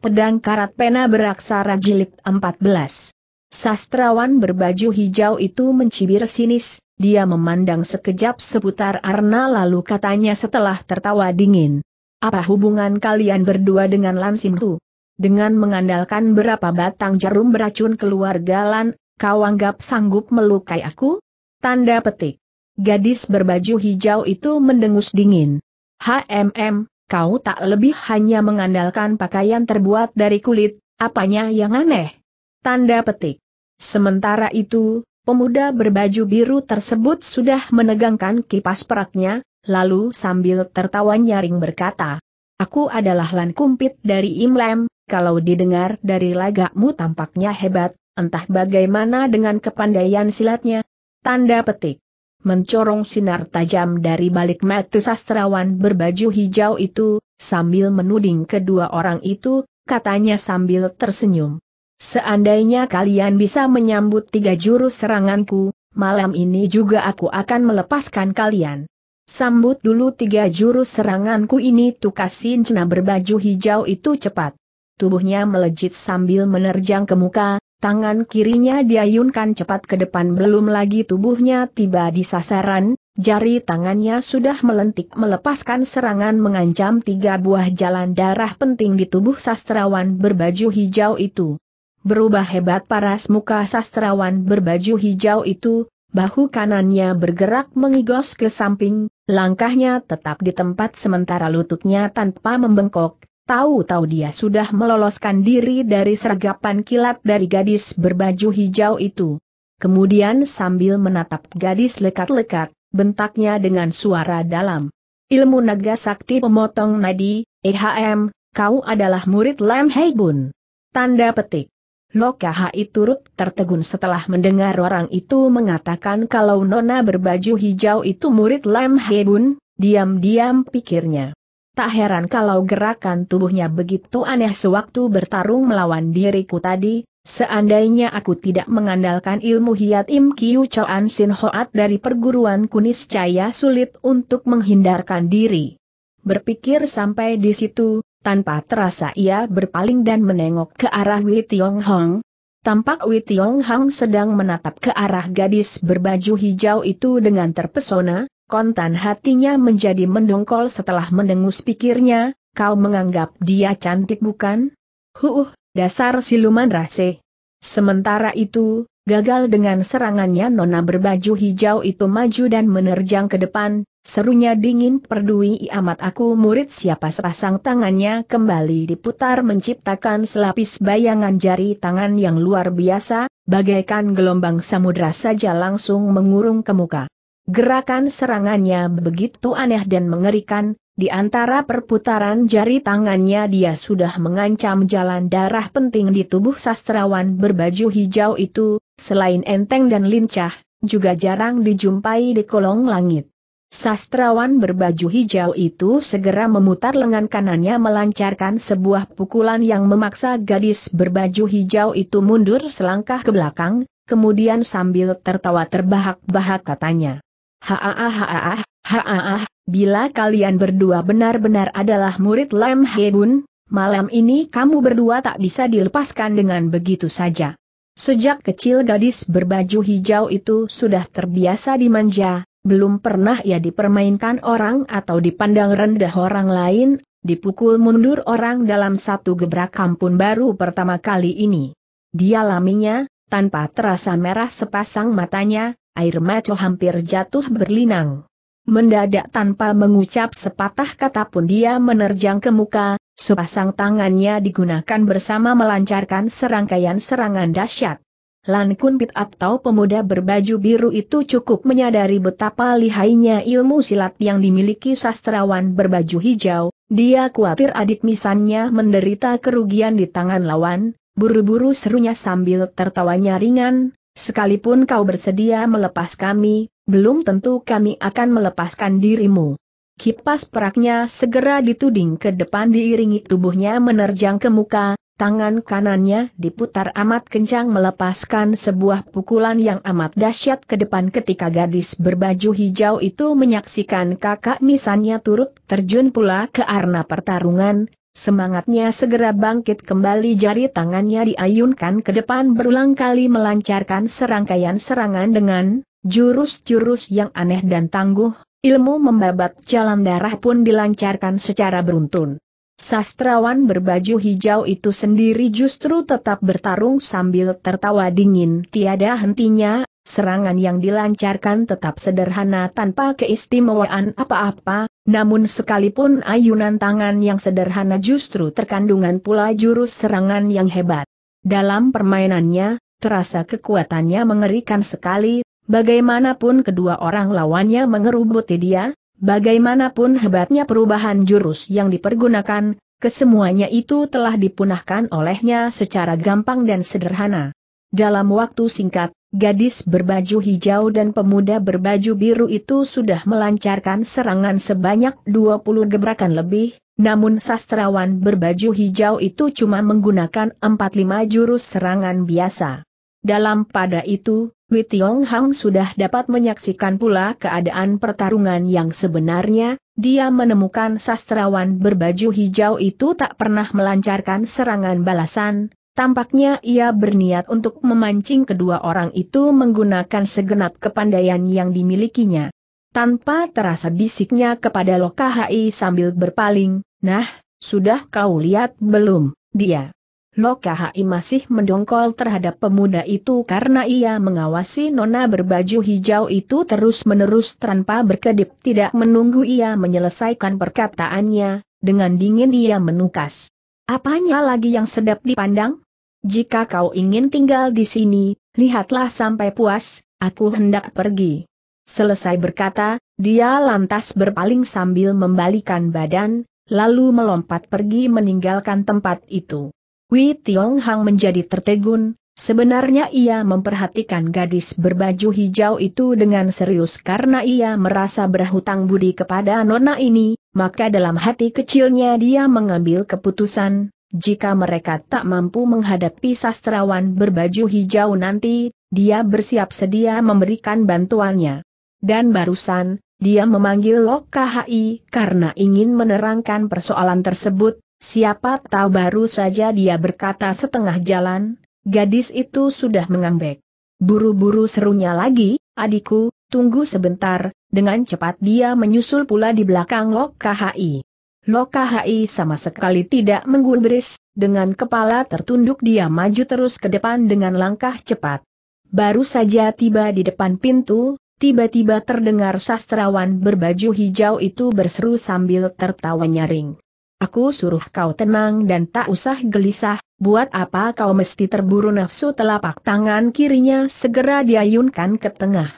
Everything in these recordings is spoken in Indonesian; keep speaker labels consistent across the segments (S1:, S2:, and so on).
S1: Pedang Karat Pena Beraksara Jilid 14. Sastrawan berbaju hijau itu mencibir sinis, dia memandang sekejap seputar Arna lalu katanya setelah tertawa dingin. Apa hubungan kalian berdua dengan Lansimhu? Dengan mengandalkan berapa batang jarum beracun keluarga Lan, kau anggap sanggup melukai aku? Tanda petik. Gadis berbaju hijau itu mendengus dingin. HMM, kau tak lebih hanya mengandalkan pakaian terbuat dari kulit, apanya yang aneh? Tanda petik. Sementara itu, pemuda berbaju biru tersebut sudah menegangkan kipas peraknya, lalu sambil tertawa nyaring berkata, Aku adalah Lan Kumpit dari Imlem, kalau didengar dari lagakmu tampaknya hebat, entah bagaimana dengan kepandaian silatnya. Tanda petik mencorong sinar tajam dari balik mata sastrawan berbaju hijau itu, sambil menuding kedua orang itu, katanya sambil tersenyum. Seandainya kalian bisa menyambut tiga jurus seranganku, malam ini juga aku akan melepaskan kalian. Sambut dulu tiga jurus seranganku ini tukasin cena berbaju hijau itu cepat. Tubuhnya melejit sambil menerjang ke muka, Tangan kirinya diayunkan cepat ke depan belum lagi tubuhnya tiba di sasaran, jari tangannya sudah melentik melepaskan serangan mengancam tiga buah jalan darah penting di tubuh sastrawan berbaju hijau itu. Berubah hebat paras muka sastrawan berbaju hijau itu, bahu kanannya bergerak mengigos ke samping, langkahnya tetap di tempat sementara lututnya tanpa membengkok, Tahu-tahu dia sudah meloloskan diri dari sergapan kilat dari gadis berbaju hijau itu. Kemudian sambil menatap gadis lekat-lekat, bentaknya dengan suara dalam. Ilmu naga sakti pemotong nadi, EHM, kau adalah murid Lam Hei Bun. Tanda petik. Lokahi turut tertegun setelah mendengar orang itu mengatakan kalau nona berbaju hijau itu murid Lam Hei Bun. diam-diam pikirnya. Tak heran kalau gerakan tubuhnya begitu aneh sewaktu bertarung melawan diriku tadi, seandainya aku tidak mengandalkan ilmu hiat Im Kiu an Sin Hoat dari perguruan kunis caya sulit untuk menghindarkan diri. Berpikir sampai di situ, tanpa terasa ia berpaling dan menengok ke arah Wei Tiong Hong, Tampak Wei Tiong Hang sedang menatap ke arah gadis berbaju hijau itu dengan terpesona, kontan hatinya menjadi mendongkol setelah mendengus pikirnya, kau menganggap dia cantik bukan? Huh, dasar siluman rase. Sementara itu, gagal dengan serangannya nona berbaju hijau itu maju dan menerjang ke depan, Serunya dingin perdui amat aku murid siapa sepasang tangannya kembali diputar menciptakan selapis bayangan jari tangan yang luar biasa, bagaikan gelombang samudra saja langsung mengurung ke muka. Gerakan serangannya begitu aneh dan mengerikan, di antara perputaran jari tangannya dia sudah mengancam jalan darah penting di tubuh sastrawan berbaju hijau itu, selain enteng dan lincah, juga jarang dijumpai di kolong langit. Sastrawan berbaju hijau itu segera memutar lengan kanannya melancarkan sebuah pukulan yang memaksa gadis berbaju hijau itu mundur selangkah ke belakang, kemudian sambil tertawa terbahak-bahak katanya. Haaah haaah, haaah, bila kalian berdua benar-benar adalah murid Lam Hebun, malam ini kamu berdua tak bisa dilepaskan dengan begitu saja. Sejak kecil gadis berbaju hijau itu sudah terbiasa dimanja, belum pernah ia dipermainkan orang atau dipandang rendah orang lain, dipukul mundur orang dalam satu gebrakan pun baru pertama kali ini. Dialaminya, tanpa terasa merah sepasang matanya, air maco hampir jatuh berlinang. Mendadak tanpa mengucap sepatah kata pun dia menerjang ke muka, sepasang tangannya digunakan bersama melancarkan serangkaian serangan dahsyat. Lan Kun atau pemuda berbaju biru itu cukup menyadari betapa lihainya ilmu silat yang dimiliki sastrawan berbaju hijau, dia khawatir adik misannya menderita kerugian di tangan lawan, buru-buru serunya sambil tertawanya ringan, sekalipun kau bersedia melepas kami, belum tentu kami akan melepaskan dirimu. Kipas peraknya segera dituding ke depan diiringi tubuhnya menerjang ke muka, Tangan kanannya diputar amat kencang melepaskan sebuah pukulan yang amat dahsyat ke depan ketika gadis berbaju hijau itu menyaksikan kakak misannya turut terjun pula ke arena pertarungan, semangatnya segera bangkit kembali jari tangannya diayunkan ke depan berulang kali melancarkan serangkaian serangan dengan jurus-jurus yang aneh dan tangguh, ilmu membabat jalan darah pun dilancarkan secara beruntun. Sastrawan berbaju hijau itu sendiri justru tetap bertarung sambil tertawa dingin tiada hentinya, serangan yang dilancarkan tetap sederhana tanpa keistimewaan apa-apa, namun sekalipun ayunan tangan yang sederhana justru terkandungan pula jurus serangan yang hebat. Dalam permainannya, terasa kekuatannya mengerikan sekali, bagaimanapun kedua orang lawannya mengerubuti dia, Bagaimanapun hebatnya perubahan jurus yang dipergunakan, kesemuanya itu telah dipunahkan olehnya secara gampang dan sederhana. Dalam waktu singkat, gadis berbaju hijau dan pemuda berbaju biru itu sudah melancarkan serangan sebanyak 20 gebrakan lebih, namun sastrawan berbaju hijau itu cuma menggunakan 45 jurus serangan biasa. Dalam pada itu, Wei Tiong Hang sudah dapat menyaksikan pula keadaan pertarungan yang sebenarnya, dia menemukan sastrawan berbaju hijau itu tak pernah melancarkan serangan balasan, tampaknya ia berniat untuk memancing kedua orang itu menggunakan segenap kepandaian yang dimilikinya. Tanpa terasa bisiknya kepada Lokahai sambil berpaling, nah, sudah kau lihat belum, dia. Lokahai masih mendongkol terhadap pemuda itu karena ia mengawasi nona berbaju hijau itu terus-menerus tanpa berkedip tidak menunggu ia menyelesaikan perkataannya, dengan dingin ia menukas. Apanya lagi yang sedap dipandang? Jika kau ingin tinggal di sini, lihatlah sampai puas, aku hendak pergi. Selesai berkata, dia lantas berpaling sambil membalikan badan, lalu melompat pergi meninggalkan tempat itu. Wei Tiong Hang menjadi tertegun, Sebenarnya ia memperhatikan gadis berbaju hijau itu dengan serius karena ia merasa berhutang budi kepada nona ini, maka dalam hati kecilnya dia mengambil keputusan, jika mereka tak mampu menghadapi sastrawan berbaju hijau nanti, dia bersiap sedia memberikan bantuannya. Dan barusan, dia memanggil Lok KHI karena ingin menerangkan persoalan tersebut, Siapa tahu baru saja dia berkata setengah jalan, gadis itu sudah mengambek. Buru-buru serunya lagi, adikku, tunggu sebentar, dengan cepat dia menyusul pula di belakang Lok KHI. Lok KHI sama sekali tidak menggubris, dengan kepala tertunduk dia maju terus ke depan dengan langkah cepat. Baru saja tiba di depan pintu, tiba-tiba terdengar sastrawan berbaju hijau itu berseru sambil tertawa nyaring. Aku suruh kau tenang dan tak usah gelisah, buat apa kau mesti terburu nafsu telapak tangan kirinya segera diayunkan ke tengah.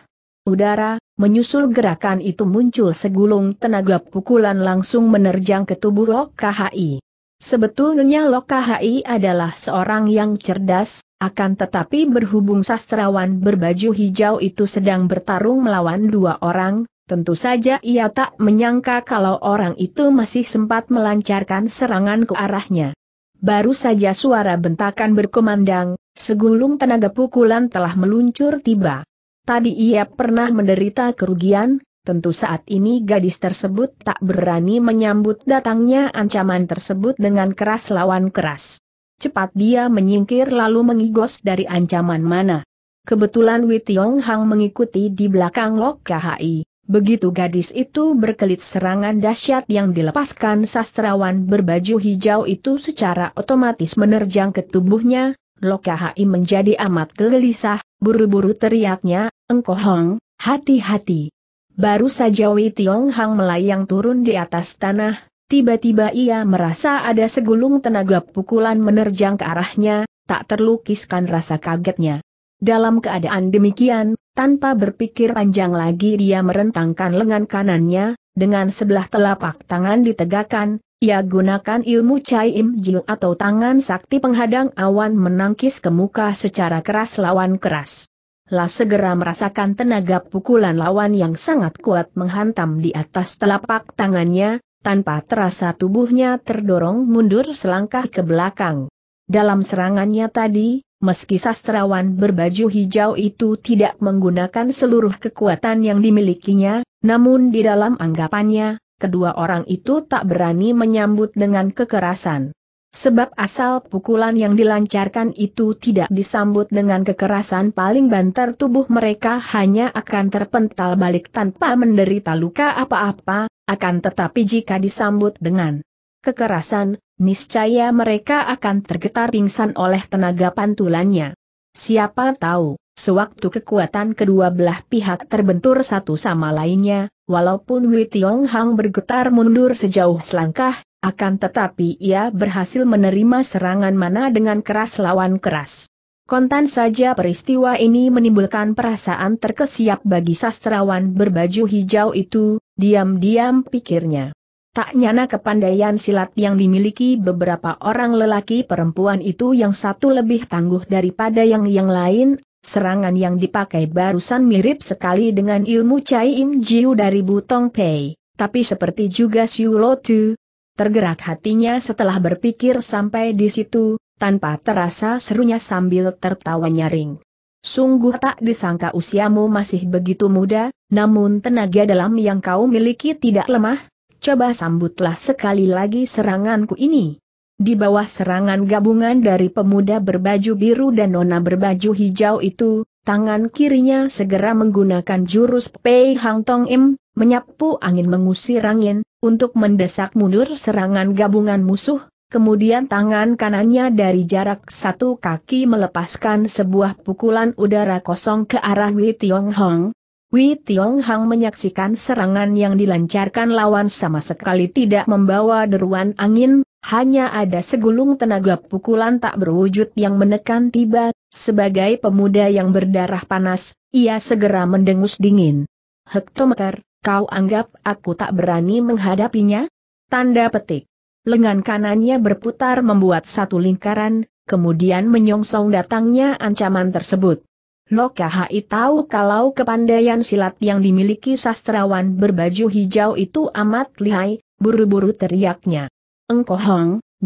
S1: Udara, menyusul gerakan itu muncul segulung tenaga pukulan langsung menerjang ke tubuh Lokahai. Sebetulnya Lokahai adalah seorang yang cerdas, akan tetapi berhubung sastrawan berbaju hijau itu sedang bertarung melawan dua orang, Tentu saja ia tak menyangka kalau orang itu masih sempat melancarkan serangan ke arahnya. Baru saja suara bentakan berkumandang, segulung tenaga pukulan telah meluncur tiba. Tadi ia pernah menderita kerugian, tentu saat ini gadis tersebut tak berani menyambut datangnya ancaman tersebut dengan keras lawan keras. Cepat dia menyingkir lalu mengigos dari ancaman mana. Kebetulan Young Hang mengikuti di belakang Lok KHI. Begitu gadis itu berkelit serangan dahsyat yang dilepaskan sastrawan berbaju hijau itu secara otomatis menerjang ke tubuhnya, Lokahai menjadi amat gelisah, buru-buru teriaknya, Engkoh Hong, hati-hati. Baru saja Wei Tiong Hang melayang turun di atas tanah, tiba-tiba ia merasa ada segulung tenaga pukulan menerjang ke arahnya, tak terlukiskan rasa kagetnya. Dalam keadaan demikian, tanpa berpikir panjang lagi dia merentangkan lengan kanannya, dengan sebelah telapak tangan ditegakkan, ia gunakan ilmu Chai Im Jiu atau tangan sakti penghadang awan menangkis ke muka secara keras lawan keras. La segera merasakan tenaga pukulan lawan yang sangat kuat menghantam di atas telapak tangannya, tanpa terasa tubuhnya terdorong mundur selangkah ke belakang. Dalam serangannya tadi, meski sastrawan berbaju hijau itu tidak menggunakan seluruh kekuatan yang dimilikinya, namun di dalam anggapannya, kedua orang itu tak berani menyambut dengan kekerasan. Sebab asal pukulan yang dilancarkan itu tidak disambut dengan kekerasan paling banter tubuh mereka hanya akan terpental balik tanpa menderita luka apa-apa, akan tetapi jika disambut dengan kekerasan, niscaya mereka akan tergetar pingsan oleh tenaga pantulannya. Siapa tahu, sewaktu kekuatan kedua belah pihak terbentur satu sama lainnya, walaupun Wei Tiong Hang bergetar mundur sejauh selangkah, akan tetapi ia berhasil menerima serangan mana dengan keras lawan keras. Kontan saja peristiwa ini menimbulkan perasaan terkesiap bagi sastrawan berbaju hijau itu, diam-diam pikirnya. Tak nyana kepandaian silat yang dimiliki beberapa orang lelaki perempuan itu yang satu lebih tangguh daripada yang yang lain, serangan yang dipakai barusan mirip sekali dengan ilmu Cai Im Jiu dari Butong Pei, tapi seperti juga Siu Lo Tu. Tergerak hatinya setelah berpikir sampai di situ, tanpa terasa serunya sambil tertawa nyaring. Sungguh tak disangka usiamu masih begitu muda, namun tenaga dalam yang kau miliki tidak lemah, coba sambutlah sekali lagi seranganku ini. Di bawah serangan gabungan dari pemuda berbaju biru dan nona berbaju hijau itu, tangan kirinya segera menggunakan jurus Pei Hang Tong Im, menyapu angin mengusir angin, untuk mendesak mundur serangan gabungan musuh, kemudian tangan kanannya dari jarak satu kaki melepaskan sebuah pukulan udara kosong ke arah Wei Tiong Hong, Wei Tiong Hang menyaksikan serangan yang dilancarkan lawan sama sekali tidak membawa deruan angin, hanya ada segulung tenaga pukulan tak berwujud yang menekan tiba, sebagai pemuda yang berdarah panas, ia segera mendengus dingin. Hektometer, kau anggap aku tak berani menghadapinya? Tanda petik. Lengan kanannya berputar membuat satu lingkaran, kemudian menyongsong datangnya ancaman tersebut. Lokahai tahu kalau kepandaian silat yang dimiliki sastrawan berbaju hijau itu amat lihai, buru-buru teriaknya. Engkau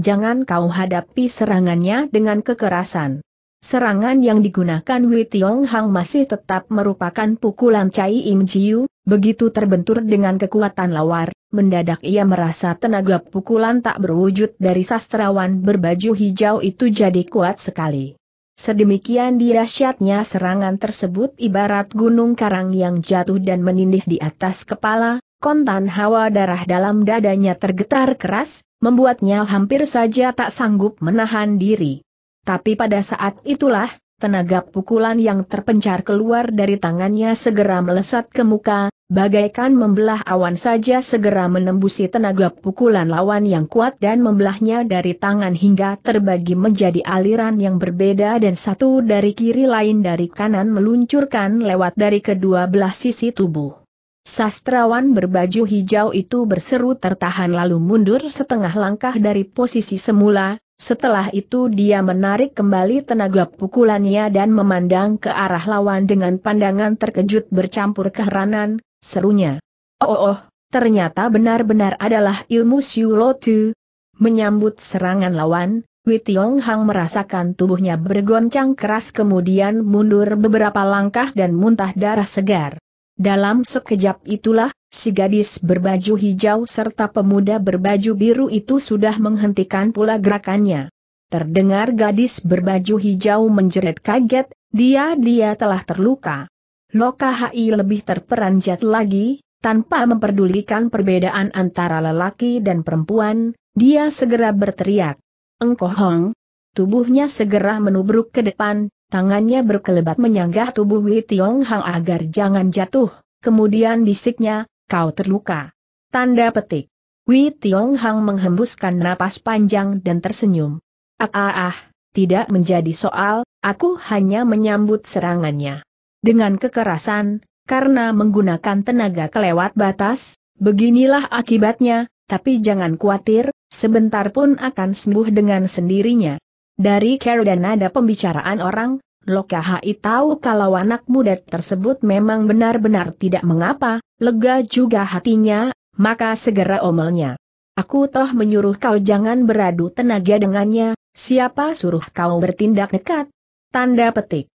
S1: jangan kau hadapi serangannya dengan kekerasan. Serangan yang digunakan Wei Tiong Hang masih tetap merupakan pukulan Cai Im Jiu, begitu terbentur dengan kekuatan lawar, mendadak ia merasa tenaga pukulan tak berwujud dari sastrawan berbaju hijau itu jadi kuat sekali. Sedemikian dirasyatnya serangan tersebut ibarat gunung karang yang jatuh dan menindih di atas kepala, kontan hawa darah dalam dadanya tergetar keras, membuatnya hampir saja tak sanggup menahan diri. Tapi pada saat itulah, tenaga pukulan yang terpencar keluar dari tangannya segera melesat ke muka, Bagaikan membelah awan saja segera menembusi tenaga pukulan lawan yang kuat dan membelahnya dari tangan hingga terbagi menjadi aliran yang berbeda dan satu dari kiri lain dari kanan meluncurkan lewat dari kedua belah sisi tubuh. Sastrawan berbaju hijau itu berseru tertahan lalu mundur setengah langkah dari posisi semula, setelah itu dia menarik kembali tenaga pukulannya dan memandang ke arah lawan dengan pandangan terkejut bercampur keheranan, Serunya. Oh, oh, oh, ternyata benar-benar adalah ilmu Siulotu. Menyambut serangan lawan, Wei Tiong Hang merasakan tubuhnya bergoncang keras kemudian mundur beberapa langkah dan muntah darah segar. Dalam sekejap itulah, si gadis berbaju hijau serta pemuda berbaju biru itu sudah menghentikan pula gerakannya. Terdengar gadis berbaju hijau menjerit kaget, dia-dia telah terluka. Loka HI lebih terperanjat lagi, tanpa memperdulikan perbedaan antara lelaki dan perempuan, dia segera berteriak. Engkau Hong. Tubuhnya segera menubruk ke depan, tangannya berkelebat menyanggah tubuh Wei Tiong Hang agar jangan jatuh, kemudian bisiknya, kau terluka. Tanda petik. Wei Tiong Hang menghembuskan napas panjang dan tersenyum. Ah ah ah, tidak menjadi soal, aku hanya menyambut serangannya dengan kekerasan, karena menggunakan tenaga kelewat batas, beginilah akibatnya, tapi jangan khawatir, sebentar pun akan sembuh dengan sendirinya. Dari care dan nada pembicaraan orang, Lokahai tahu kalau anak muda tersebut memang benar-benar tidak mengapa, lega juga hatinya, maka segera omelnya. Aku toh menyuruh kau jangan beradu tenaga dengannya, siapa suruh kau bertindak dekat? Tanda petik.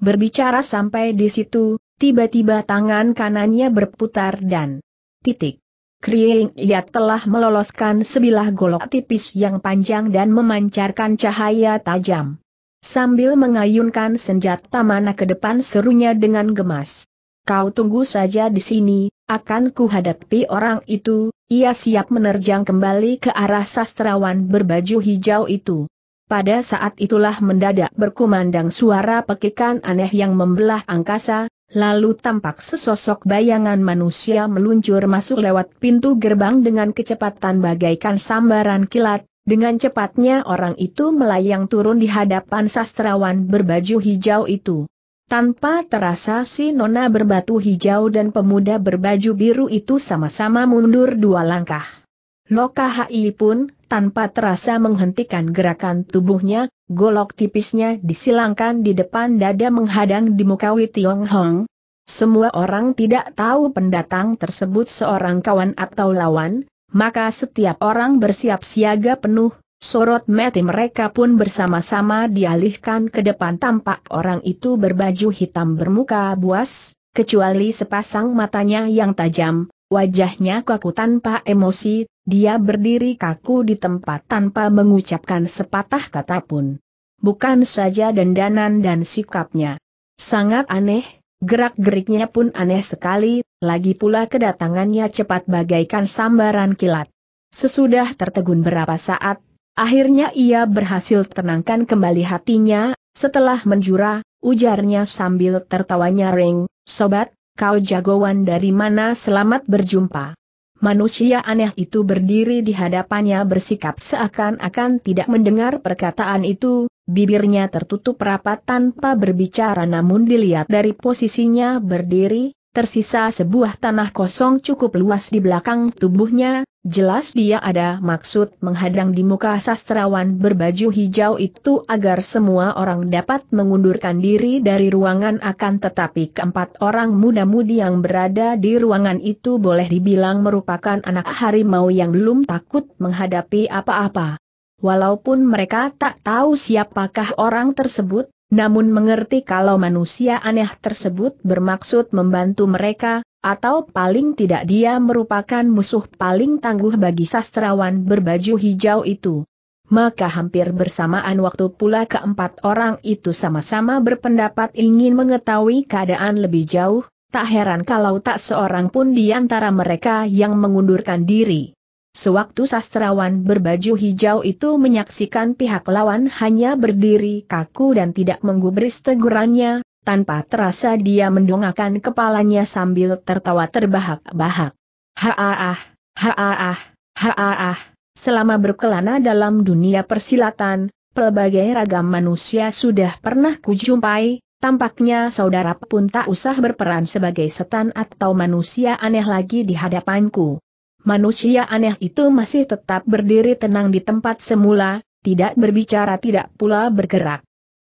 S1: Berbicara sampai di situ, tiba-tiba tangan kanannya berputar dan titik. Kriing ia telah meloloskan sebilah golok tipis yang panjang dan memancarkan cahaya tajam. Sambil mengayunkan senjata mana ke depan serunya dengan gemas. Kau tunggu saja di sini, akan kuhadapi orang itu, ia siap menerjang kembali ke arah sastrawan berbaju hijau itu. Pada saat itulah mendadak berkumandang suara pekikan aneh yang membelah angkasa, lalu tampak sesosok bayangan manusia meluncur masuk lewat pintu gerbang dengan kecepatan bagaikan sambaran kilat, dengan cepatnya orang itu melayang turun di hadapan sastrawan berbaju hijau itu. Tanpa terasa si nona berbatu hijau dan pemuda berbaju biru itu sama-sama mundur dua langkah. Loka Hai pun, tanpa terasa menghentikan gerakan tubuhnya, golok tipisnya disilangkan di depan dada menghadang di muka Tiong Hong. Semua orang tidak tahu pendatang tersebut seorang kawan atau lawan, maka setiap orang bersiap siaga penuh, Sorot mati mereka pun bersama-sama dialihkan ke depan tampak orang itu berbaju hitam bermuka buas, kecuali sepasang matanya yang tajam, Wajahnya kaku tanpa emosi, dia berdiri kaku di tempat tanpa mengucapkan sepatah kata pun. Bukan saja dendanan dan sikapnya. Sangat aneh, gerak-geriknya pun aneh sekali, lagi pula kedatangannya cepat bagaikan sambaran kilat. Sesudah tertegun berapa saat, akhirnya ia berhasil tenangkan kembali hatinya, setelah menjura, ujarnya sambil tertawanya ring, sobat, kau jagoan dari mana selamat berjumpa. Manusia aneh itu berdiri di hadapannya bersikap seakan-akan tidak mendengar perkataan itu, bibirnya tertutup rapat tanpa berbicara namun dilihat dari posisinya berdiri, tersisa sebuah tanah kosong cukup luas di belakang tubuhnya, jelas dia ada maksud menghadang di muka sastrawan berbaju hijau itu agar semua orang dapat mengundurkan diri dari ruangan akan tetapi keempat orang muda-mudi yang berada di ruangan itu boleh dibilang merupakan anak harimau yang belum takut menghadapi apa-apa. Walaupun mereka tak tahu siapakah orang tersebut, namun mengerti kalau manusia aneh tersebut bermaksud membantu mereka, atau paling tidak dia merupakan musuh paling tangguh bagi sastrawan berbaju hijau itu. Maka hampir bersamaan waktu pula keempat orang itu sama-sama berpendapat ingin mengetahui keadaan lebih jauh, tak heran kalau tak seorang pun di antara mereka yang mengundurkan diri. Sewaktu sastrawan berbaju hijau itu menyaksikan pihak lawan hanya berdiri kaku dan tidak menggubris tegurannya, tanpa terasa dia mendongakkan kepalanya sambil tertawa terbahak-bahak. Haaah, haaah, haaah, selama berkelana dalam dunia persilatan, pelbagai ragam manusia sudah pernah kujumpai, tampaknya saudara pun tak usah berperan sebagai setan atau manusia aneh lagi di hadapanku manusia aneh itu masih tetap berdiri tenang di tempat semula, tidak berbicara tidak pula bergerak.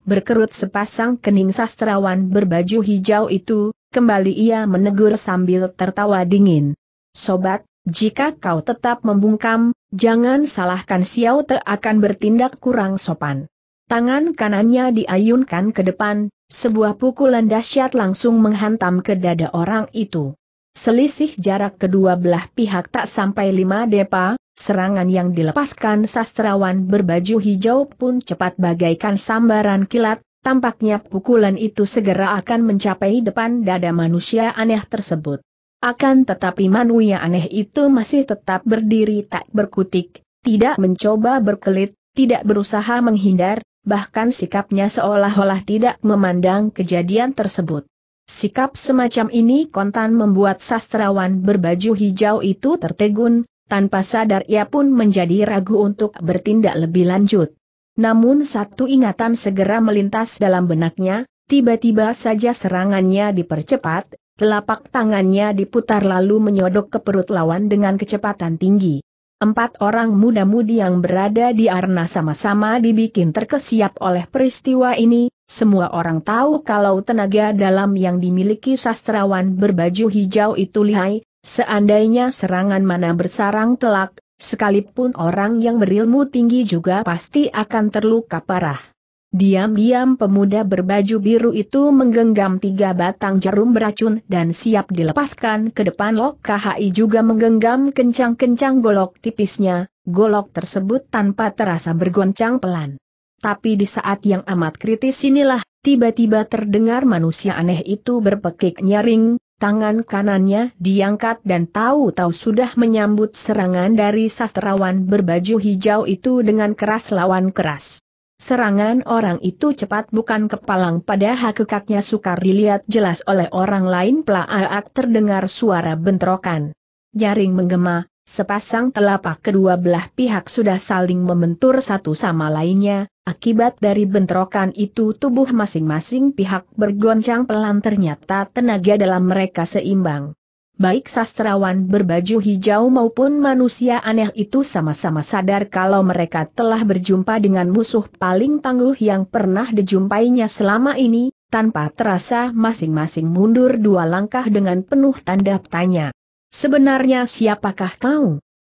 S1: Berkerut sepasang kening sastrawan berbaju hijau itu, kembali ia menegur sambil tertawa dingin. Sobat, jika kau tetap membungkam, jangan salahkan Xiao Te akan bertindak kurang sopan. Tangan kanannya diayunkan ke depan, sebuah pukulan dahsyat langsung menghantam ke dada orang itu. Selisih jarak kedua belah pihak tak sampai lima depa, serangan yang dilepaskan sastrawan berbaju hijau pun cepat bagaikan sambaran kilat, tampaknya pukulan itu segera akan mencapai depan dada manusia aneh tersebut. Akan tetapi manusia aneh itu masih tetap berdiri tak berkutik, tidak mencoba berkelit, tidak berusaha menghindar, bahkan sikapnya seolah-olah tidak memandang kejadian tersebut. Sikap semacam ini kontan membuat sastrawan berbaju hijau itu tertegun, tanpa sadar ia pun menjadi ragu untuk bertindak lebih lanjut. Namun satu ingatan segera melintas dalam benaknya, tiba-tiba saja serangannya dipercepat, telapak tangannya diputar lalu menyodok ke perut lawan dengan kecepatan tinggi. Empat orang muda-mudi yang berada di Arna sama-sama dibikin terkesiap oleh peristiwa ini, semua orang tahu kalau tenaga dalam yang dimiliki sastrawan berbaju hijau itu lihai, seandainya serangan mana bersarang telak, sekalipun orang yang berilmu tinggi juga pasti akan terluka parah. Diam-diam pemuda berbaju biru itu menggenggam tiga batang jarum beracun dan siap dilepaskan ke depan Lok KHI juga menggenggam kencang-kencang golok tipisnya, golok tersebut tanpa terasa bergoncang pelan. Tapi di saat yang amat kritis inilah, tiba-tiba terdengar manusia aneh itu berpekik nyaring, tangan kanannya diangkat dan tahu-tahu sudah menyambut serangan dari sastrawan berbaju hijau itu dengan keras lawan keras. Serangan orang itu cepat bukan kepalang pada hakikatnya sukar dilihat jelas oleh orang lain pelaak terdengar suara bentrokan. Nyaring menggema, Sepasang telapak kedua belah pihak sudah saling membentur satu sama lainnya, akibat dari bentrokan itu tubuh masing-masing pihak bergoncang pelan ternyata tenaga dalam mereka seimbang. Baik sastrawan berbaju hijau maupun manusia aneh itu sama-sama sadar kalau mereka telah berjumpa dengan musuh paling tangguh yang pernah dijumpainya selama ini, tanpa terasa masing-masing mundur dua langkah dengan penuh tanda tanya. Sebenarnya siapakah kau?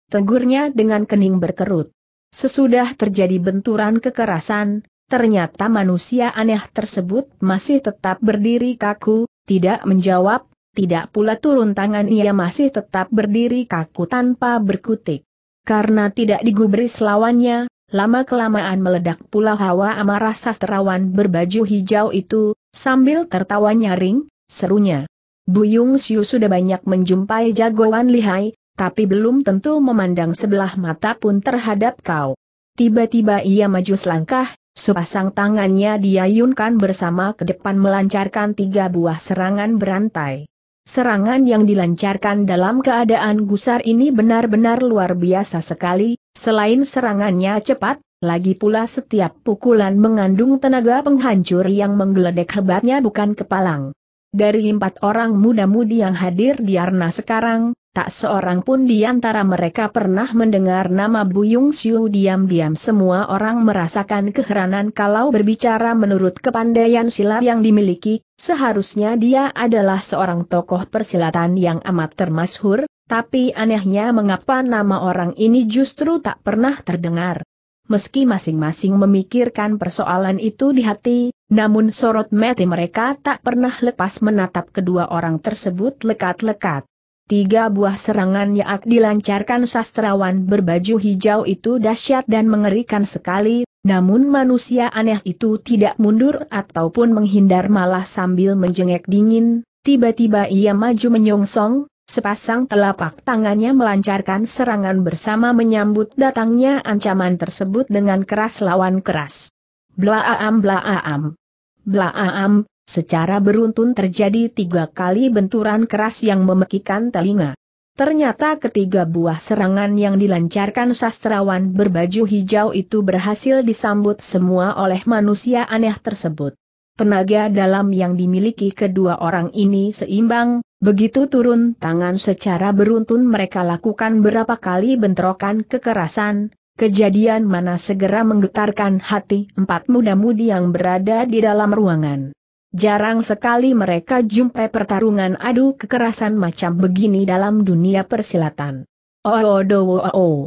S1: Tegurnya dengan kening berkerut. Sesudah terjadi benturan kekerasan, ternyata manusia aneh tersebut masih tetap berdiri kaku, tidak menjawab, tidak pula turun tangan ia masih tetap berdiri kaku tanpa berkutik. Karena tidak digubris lawannya, lama-kelamaan meledak pula hawa amarah sastrawan berbaju hijau itu, sambil tertawa nyaring, serunya. Buyung Siu sudah banyak menjumpai jagoan lihai, tapi belum tentu memandang sebelah mata pun terhadap kau. Tiba-tiba ia maju selangkah, sepasang tangannya diayunkan bersama ke depan melancarkan tiga buah serangan berantai. Serangan yang dilancarkan dalam keadaan gusar ini benar-benar luar biasa sekali, selain serangannya cepat, lagi pula setiap pukulan mengandung tenaga penghancur yang menggeledek hebatnya bukan kepalang. Dari empat orang muda-mudi yang hadir di Arna sekarang, tak seorang pun di antara mereka pernah mendengar nama Buyung Siu diam-diam semua orang merasakan keheranan kalau berbicara menurut kepandaian silat yang dimiliki, seharusnya dia adalah seorang tokoh persilatan yang amat termasyhur, tapi anehnya mengapa nama orang ini justru tak pernah terdengar meski masing-masing memikirkan persoalan itu di hati, namun sorot mati mereka tak pernah lepas menatap kedua orang tersebut lekat-lekat. Tiga buah serangan yang dilancarkan sastrawan berbaju hijau itu dahsyat dan mengerikan sekali, namun manusia aneh itu tidak mundur ataupun menghindar malah sambil menjengek dingin, tiba-tiba ia maju menyongsong, Sepasang telapak tangannya melancarkan serangan bersama menyambut datangnya ancaman tersebut dengan keras lawan keras. Blaam blaam. Blaam, secara beruntun terjadi tiga kali benturan keras yang memekikan telinga. Ternyata ketiga buah serangan yang dilancarkan sastrawan berbaju hijau itu berhasil disambut semua oleh manusia aneh tersebut. Penaga dalam yang dimiliki kedua orang ini seimbang, Begitu turun tangan secara beruntun mereka lakukan berapa kali bentrokan kekerasan, kejadian mana segera menggetarkan hati empat muda-mudi yang berada di dalam ruangan. Jarang sekali mereka jumpai pertarungan adu kekerasan macam begini dalam dunia persilatan. Oh, oh, oh, oh, oh.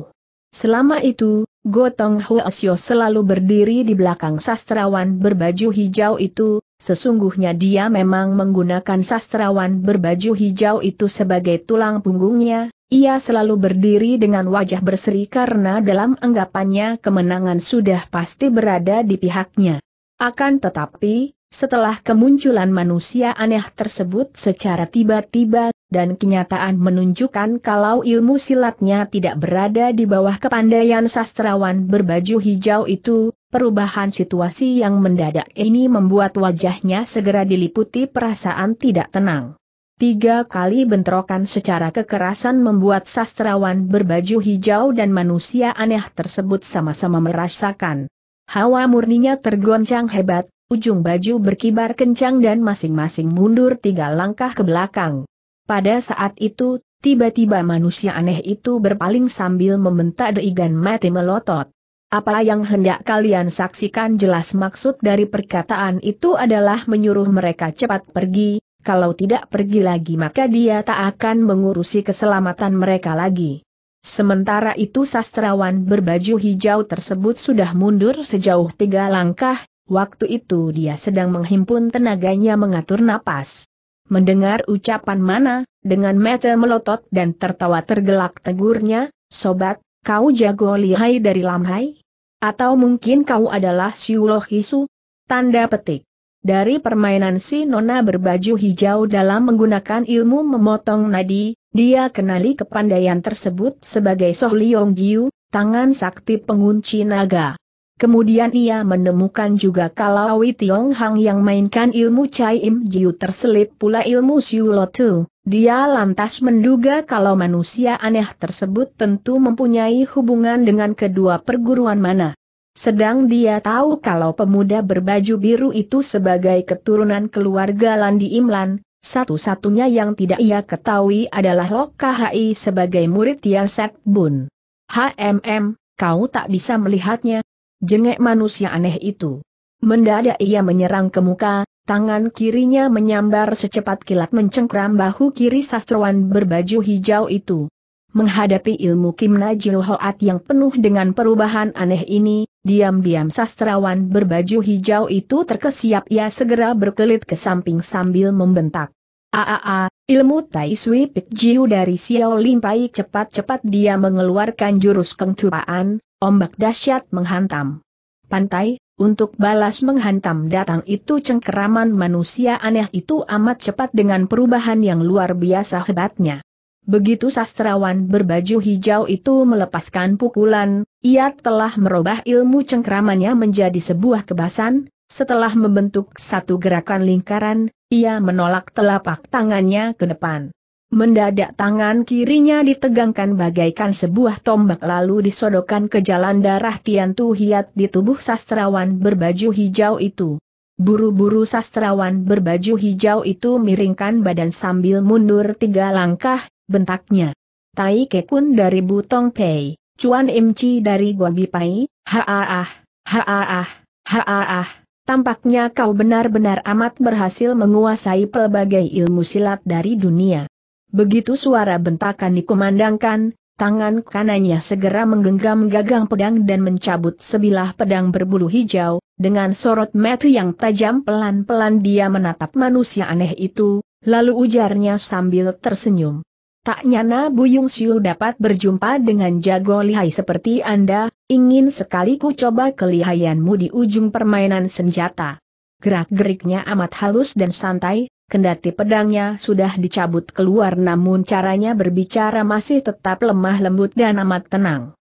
S1: Selama itu, Gotong Hoesyo selalu berdiri di belakang sastrawan berbaju hijau itu, sesungguhnya dia memang menggunakan sastrawan berbaju hijau itu sebagai tulang punggungnya, ia selalu berdiri dengan wajah berseri karena dalam anggapannya kemenangan sudah pasti berada di pihaknya. Akan tetapi, setelah kemunculan manusia aneh tersebut secara tiba-tiba, dan kenyataan menunjukkan kalau ilmu silatnya tidak berada di bawah kepandaian sastrawan berbaju hijau itu, perubahan situasi yang mendadak ini membuat wajahnya segera diliputi perasaan tidak tenang. Tiga kali bentrokan secara kekerasan membuat sastrawan berbaju hijau dan manusia aneh tersebut sama-sama merasakan. Hawa murninya tergoncang hebat, ujung baju berkibar kencang dan masing-masing mundur tiga langkah ke belakang. Pada saat itu, tiba-tiba manusia aneh itu berpaling sambil membentak deigan mati melotot. Apa yang hendak kalian saksikan jelas maksud dari perkataan itu adalah menyuruh mereka cepat pergi, kalau tidak pergi lagi maka dia tak akan mengurusi keselamatan mereka lagi. Sementara itu sastrawan berbaju hijau tersebut sudah mundur sejauh tiga langkah, waktu itu dia sedang menghimpun tenaganya mengatur napas. Mendengar ucapan mana, dengan mata melotot dan tertawa tergelak tegurnya, Sobat, kau jago lihai dari Lamhai? Atau mungkin kau adalah Siulohisu? Tanda petik. Dari permainan si Nona berbaju hijau dalam menggunakan ilmu memotong nadi, dia kenali kepandaian tersebut sebagai Soh Liong Jiu, tangan sakti pengunci naga. Kemudian ia menemukan juga kalau Wei Tiong Hang yang mainkan ilmu Chai Im Jiu terselip pula ilmu Siu Lo Tu. Dia lantas menduga kalau manusia aneh tersebut tentu mempunyai hubungan dengan kedua perguruan mana. Sedang dia tahu kalau pemuda berbaju biru itu sebagai keturunan keluarga Landi Imlan, satu-satunya yang tidak ia ketahui adalah Lok Hai sebagai murid Yasek Bun. HMM, kau tak bisa melihatnya, Jengek manusia aneh itu. Mendadak ia menyerang ke muka, tangan kirinya menyambar secepat kilat mencengkram bahu kiri sastrawan berbaju hijau itu. Menghadapi ilmu Kim Najil Hoat yang penuh dengan perubahan aneh ini, diam-diam sastrawan berbaju hijau itu terkesiap ia segera berkelit ke samping sambil membentak. Aaa, ilmu Tai Sui Pik Jiu dari Xiao Lim Pai cepat-cepat dia mengeluarkan jurus kengcupaan, Ombak dahsyat menghantam. Pantai, untuk balas menghantam datang itu cengkeraman manusia aneh itu amat cepat dengan perubahan yang luar biasa hebatnya. Begitu sastrawan berbaju hijau itu melepaskan pukulan, ia telah merubah ilmu cengkeramannya menjadi sebuah kebasan, setelah membentuk satu gerakan lingkaran, ia menolak telapak tangannya ke depan. Mendadak tangan kirinya ditegangkan bagaikan sebuah tombak lalu disodokkan ke jalan darah Tian Tu Hiat di tubuh sastrawan berbaju hijau itu. Buru-buru sastrawan berbaju hijau itu miringkan badan sambil mundur tiga langkah, bentaknya. Tai Kekun dari Butong Pei, Cuan Chi dari Gobi Pai, haaah, haaah, haaah. Tampaknya kau benar-benar amat berhasil menguasai pelbagai ilmu silat dari dunia. Begitu suara bentakan dikumandangkan, tangan kanannya segera menggenggam gagang pedang dan mencabut sebilah pedang berbulu hijau, dengan sorot mata yang tajam pelan-pelan dia menatap manusia aneh itu, lalu ujarnya sambil tersenyum. Tak nyana Buyung Siu dapat berjumpa dengan jago lihai seperti Anda, ingin sekali ku coba kelihayanmu di ujung permainan senjata. Gerak-geriknya amat halus dan santai, Kendati pedangnya sudah dicabut keluar namun caranya berbicara masih tetap lemah lembut dan amat tenang.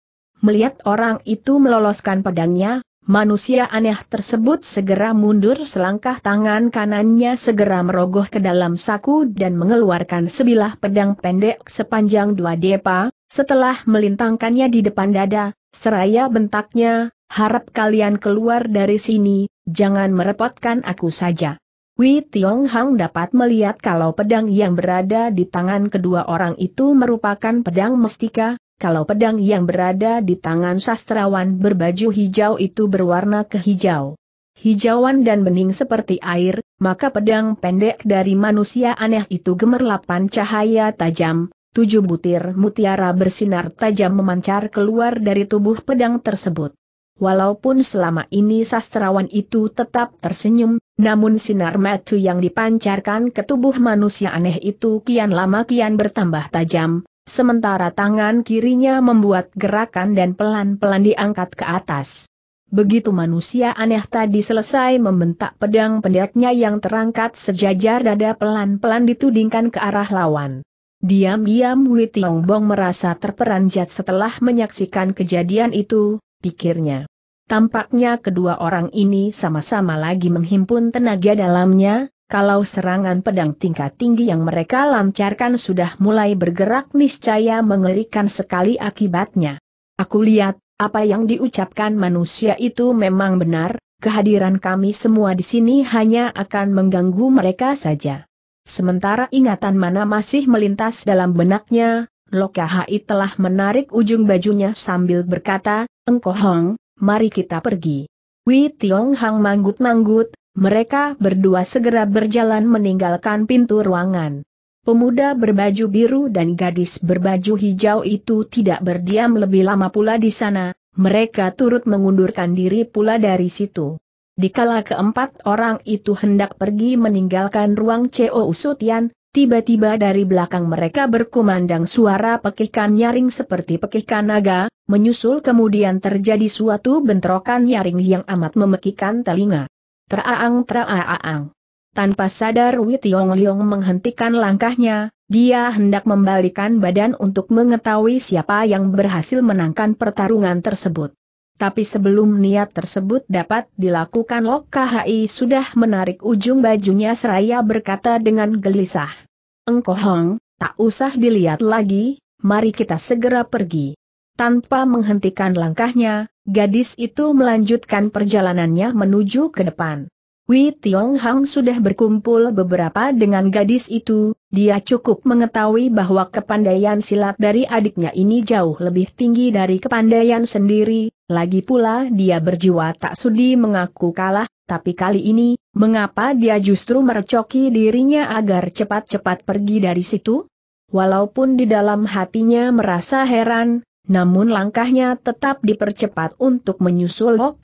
S1: Melihat orang itu meloloskan pedangnya, manusia aneh tersebut segera mundur selangkah tangan kanannya segera merogoh ke dalam saku dan mengeluarkan sebilah pedang pendek sepanjang dua depa, setelah melintangkannya di depan dada, seraya bentaknya, harap kalian keluar dari sini, jangan merepotkan aku saja. Wei Tiong Hang dapat melihat kalau pedang yang berada di tangan kedua orang itu merupakan pedang mestika, kalau pedang yang berada di tangan sastrawan berbaju hijau itu berwarna kehijau. Hijauan dan bening seperti air, maka pedang pendek dari manusia aneh itu gemerlapan cahaya tajam, tujuh butir mutiara bersinar tajam memancar keluar dari tubuh pedang tersebut. Walaupun selama ini sastrawan itu tetap tersenyum, namun sinar mata yang dipancarkan ke tubuh manusia aneh itu kian lama kian bertambah tajam, sementara tangan kirinya membuat gerakan dan pelan-pelan diangkat ke atas. Begitu manusia aneh tadi selesai membentak pedang pendeknya yang terangkat sejajar dada pelan-pelan ditudingkan ke arah lawan. Diam-diam Tiong Bong merasa terperanjat setelah menyaksikan kejadian itu, pikirnya. Tampaknya kedua orang ini sama-sama lagi menghimpun tenaga dalamnya, kalau serangan pedang tingkat tinggi yang mereka lancarkan sudah mulai bergerak niscaya mengerikan sekali akibatnya. Aku lihat, apa yang diucapkan manusia itu memang benar, kehadiran kami semua di sini hanya akan mengganggu mereka saja. Sementara ingatan mana masih melintas dalam benaknya, Lokahai telah menarik ujung bajunya sambil berkata, Engko Hong, mari kita pergi. Wei Tiong Hang manggut-manggut, mereka berdua segera berjalan meninggalkan pintu ruangan. Pemuda berbaju biru dan gadis berbaju hijau itu tidak berdiam lebih lama pula di sana, mereka turut mengundurkan diri pula dari situ. Dikala keempat orang itu hendak pergi meninggalkan ruang CO Usutian, Tiba-tiba dari belakang mereka berkumandang suara pekikan nyaring seperti pekikan naga, menyusul kemudian terjadi suatu bentrokan nyaring yang amat memekikan telinga. Teraang teraang. Tanpa sadar Wei Tiong Liong menghentikan langkahnya, dia hendak membalikan badan untuk mengetahui siapa yang berhasil menangkan pertarungan tersebut. Tapi sebelum niat tersebut dapat dilakukan Lok KHI sudah menarik ujung bajunya seraya berkata dengan gelisah. Engkohong, tak usah dilihat lagi, mari kita segera pergi. Tanpa menghentikan langkahnya, gadis itu melanjutkan perjalanannya menuju ke depan. Wei Tiong Hang sudah berkumpul beberapa dengan gadis itu, dia cukup mengetahui bahwa kepandaian silat dari adiknya ini jauh lebih tinggi dari kepandaian sendiri, lagi pula dia berjiwa tak sudi mengaku kalah, tapi kali ini, mengapa dia justru merecoki dirinya agar cepat-cepat pergi dari situ? Walaupun di dalam hatinya merasa heran, namun langkahnya tetap dipercepat untuk menyusul Hok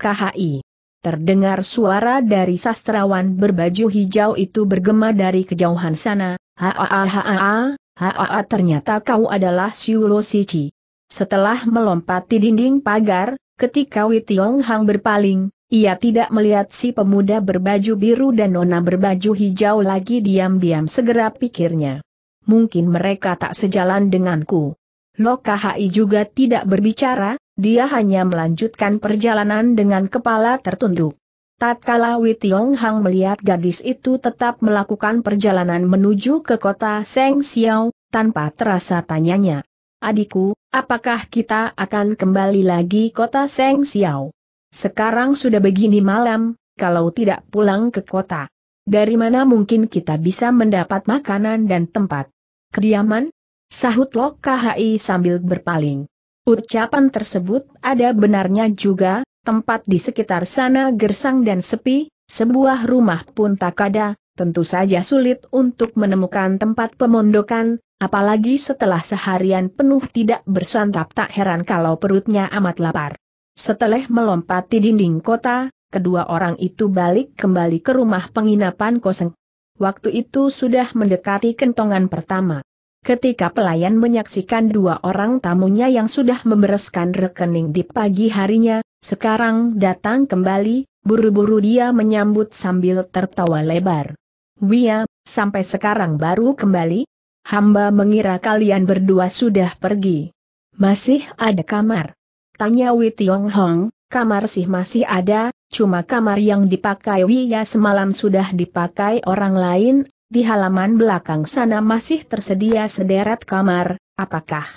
S1: Terdengar suara dari sastrawan berbaju hijau itu bergema dari kejauhan sana, Haa haa, haa ternyata kau adalah Siulo Sici. Setelah melompati dinding pagar, ketika Witiong Hang berpaling, ia tidak melihat si pemuda berbaju biru dan nona berbaju hijau lagi diam-diam segera pikirnya. Mungkin mereka tak sejalan denganku. Loka Hai juga tidak berbicara, dia hanya melanjutkan perjalanan dengan kepala tertunduk. Tatkala Witiong Hang melihat gadis itu tetap melakukan perjalanan menuju ke kota Seng Xiao, tanpa terasa tanyanya. Adikku, apakah kita akan kembali lagi kota Seng Xiao? Sekarang sudah begini malam, kalau tidak pulang ke kota. Dari mana mungkin kita bisa mendapat makanan dan tempat? Kediaman? Sahut Lok KHI sambil berpaling. Ucapan tersebut ada benarnya juga, tempat di sekitar sana gersang dan sepi, sebuah rumah pun tak ada, tentu saja sulit untuk menemukan tempat pemondokan, apalagi setelah seharian penuh tidak bersantap tak heran kalau perutnya amat lapar. Setelah melompati dinding kota, kedua orang itu balik kembali ke rumah penginapan kosong. Waktu itu sudah mendekati kentongan pertama. Ketika pelayan menyaksikan dua orang tamunya yang sudah membereskan rekening di pagi harinya, sekarang datang kembali, buru-buru dia menyambut sambil tertawa lebar. Wia, sampai sekarang baru kembali? Hamba mengira kalian berdua sudah pergi. Masih ada kamar? Tanya Wei Tiong Hong, kamar sih masih ada, cuma kamar yang dipakai Wia semalam sudah dipakai orang lain, di halaman belakang sana masih tersedia sederet kamar, apakah?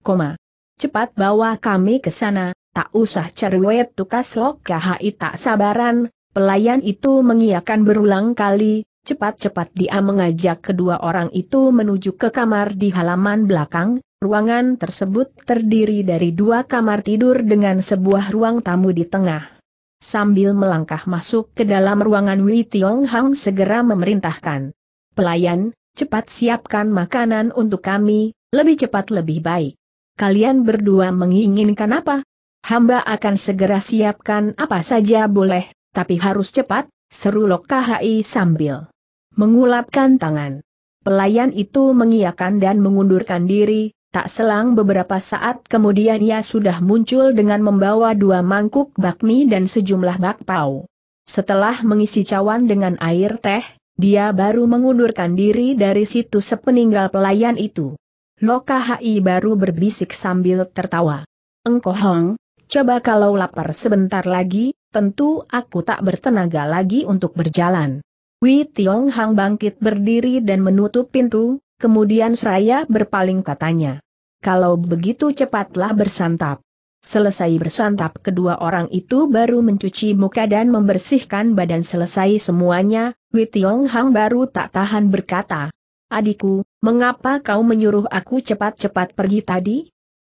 S1: Koma. Cepat bawa kami ke sana, Tak usah cerwet tukas kahai tak sabaran, pelayan itu mengiakan berulang kali, cepat-cepat dia mengajak kedua orang itu menuju ke kamar di halaman belakang, ruangan tersebut terdiri dari dua kamar tidur dengan sebuah ruang tamu di tengah. Sambil melangkah masuk ke dalam ruangan Wei Tiong Hang segera memerintahkan. Pelayan, cepat siapkan makanan untuk kami, lebih cepat lebih baik. Kalian berdua menginginkan apa? hamba akan segera siapkan apa saja boleh, tapi harus cepat, seru Lok KHI sambil mengulapkan tangan. Pelayan itu mengiakan dan mengundurkan diri, tak selang beberapa saat kemudian ia sudah muncul dengan membawa dua mangkuk bakmi dan sejumlah bakpao. Setelah mengisi cawan dengan air teh, dia baru mengundurkan diri dari situ sepeninggal pelayan itu. Lokahai baru berbisik sambil tertawa. Engkohong, coba kalau lapar sebentar lagi, tentu aku tak bertenaga lagi untuk berjalan. Wei Tiong Hang bangkit berdiri dan menutup pintu, kemudian seraya berpaling katanya. Kalau begitu cepatlah bersantap. Selesai bersantap kedua orang itu baru mencuci muka dan membersihkan badan selesai semuanya, Wei Tiong Hang baru tak tahan berkata. Adikku, mengapa kau menyuruh aku cepat-cepat pergi tadi?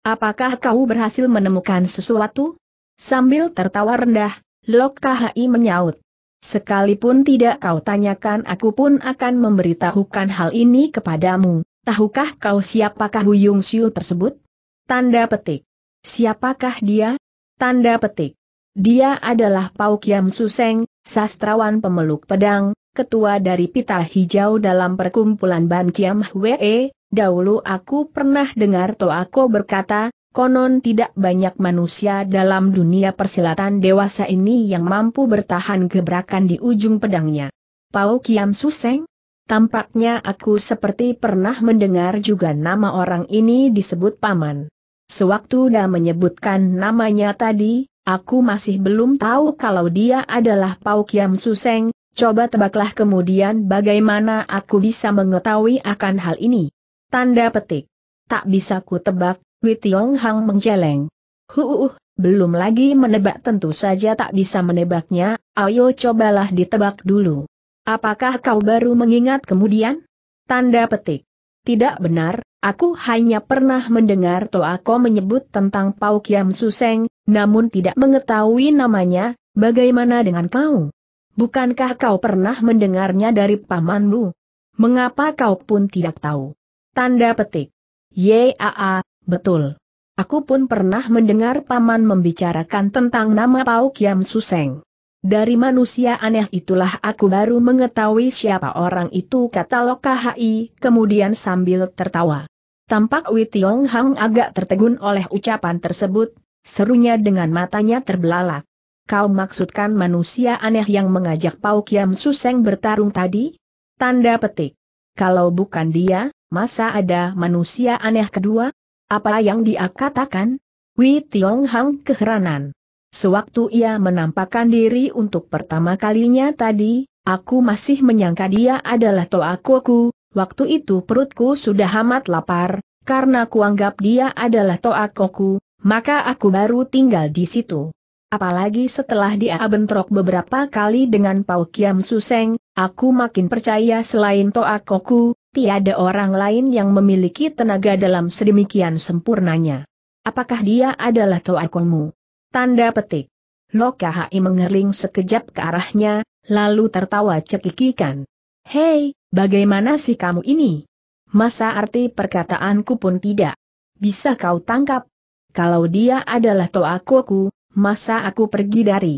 S1: Apakah kau berhasil menemukan sesuatu? Sambil tertawa rendah, Lok KHI menyaut. Sekalipun tidak kau tanyakan aku pun akan memberitahukan hal ini kepadamu. Tahukah kau siapakah Huyung Siu tersebut? Tanda petik. Siapakah dia? Tanda petik. Dia adalah Pau Kiam Suseng, sastrawan pemeluk pedang, ketua dari pita hijau dalam perkumpulan Ban Kiam Hwe, Dahulu aku pernah dengar Toako berkata, konon tidak banyak manusia dalam dunia persilatan dewasa ini yang mampu bertahan gebrakan di ujung pedangnya. Pau Kiam Suseng? Tampaknya aku seperti pernah mendengar juga nama orang ini disebut paman. Sewaktu dah menyebutkan namanya tadi, Aku masih belum tahu kalau dia adalah Pau Kiam Suseng, coba tebaklah kemudian bagaimana aku bisa mengetahui akan hal ini. Tanda petik. Tak bisa ku tebak, Wei Tiong Hang menjeleng. Huuh, belum lagi menebak tentu saja tak bisa menebaknya, ayo cobalah ditebak dulu. Apakah kau baru mengingat kemudian? Tanda petik. Tidak benar, aku hanya pernah mendengar Toa Toako menyebut tentang Pau Kiam Suseng, namun tidak mengetahui namanya, bagaimana dengan kau? Bukankah kau pernah mendengarnya dari pamanmu? Mengapa kau pun tidak tahu? Tanda petik. Yaa, betul. Aku pun pernah mendengar paman membicarakan tentang nama Pau Kiam Suseng. Dari manusia aneh itulah aku baru mengetahui siapa orang itu kata Lokahai, kemudian sambil tertawa. Tampak Wei Tiong Hang agak tertegun oleh ucapan tersebut, serunya dengan matanya terbelalak. Kau maksudkan manusia aneh yang mengajak Pau Kiam Suseng bertarung tadi? Tanda petik. Kalau bukan dia, masa ada manusia aneh kedua? Apa yang dia katakan? Wei Tiong Hang keheranan. Sewaktu ia menampakkan diri untuk pertama kalinya tadi, aku masih menyangka dia adalah Toa Koku. waktu itu perutku sudah amat lapar, karena kuanggap dia adalah Toa Koku, maka aku baru tinggal di situ. Apalagi setelah dia bentrok beberapa kali dengan Pau Kiam Suseng, aku makin percaya selain Toa Koku tiada orang lain yang memiliki tenaga dalam sedemikian sempurnanya. Apakah dia adalah Toakomu? Tanda petik. Lokahai mengerling sekejap ke arahnya, lalu tertawa cekikikan. Hei, bagaimana sih kamu ini? Masa arti perkataanku pun tidak. Bisa kau tangkap? Kalau dia adalah Toakoku, masa aku pergi dari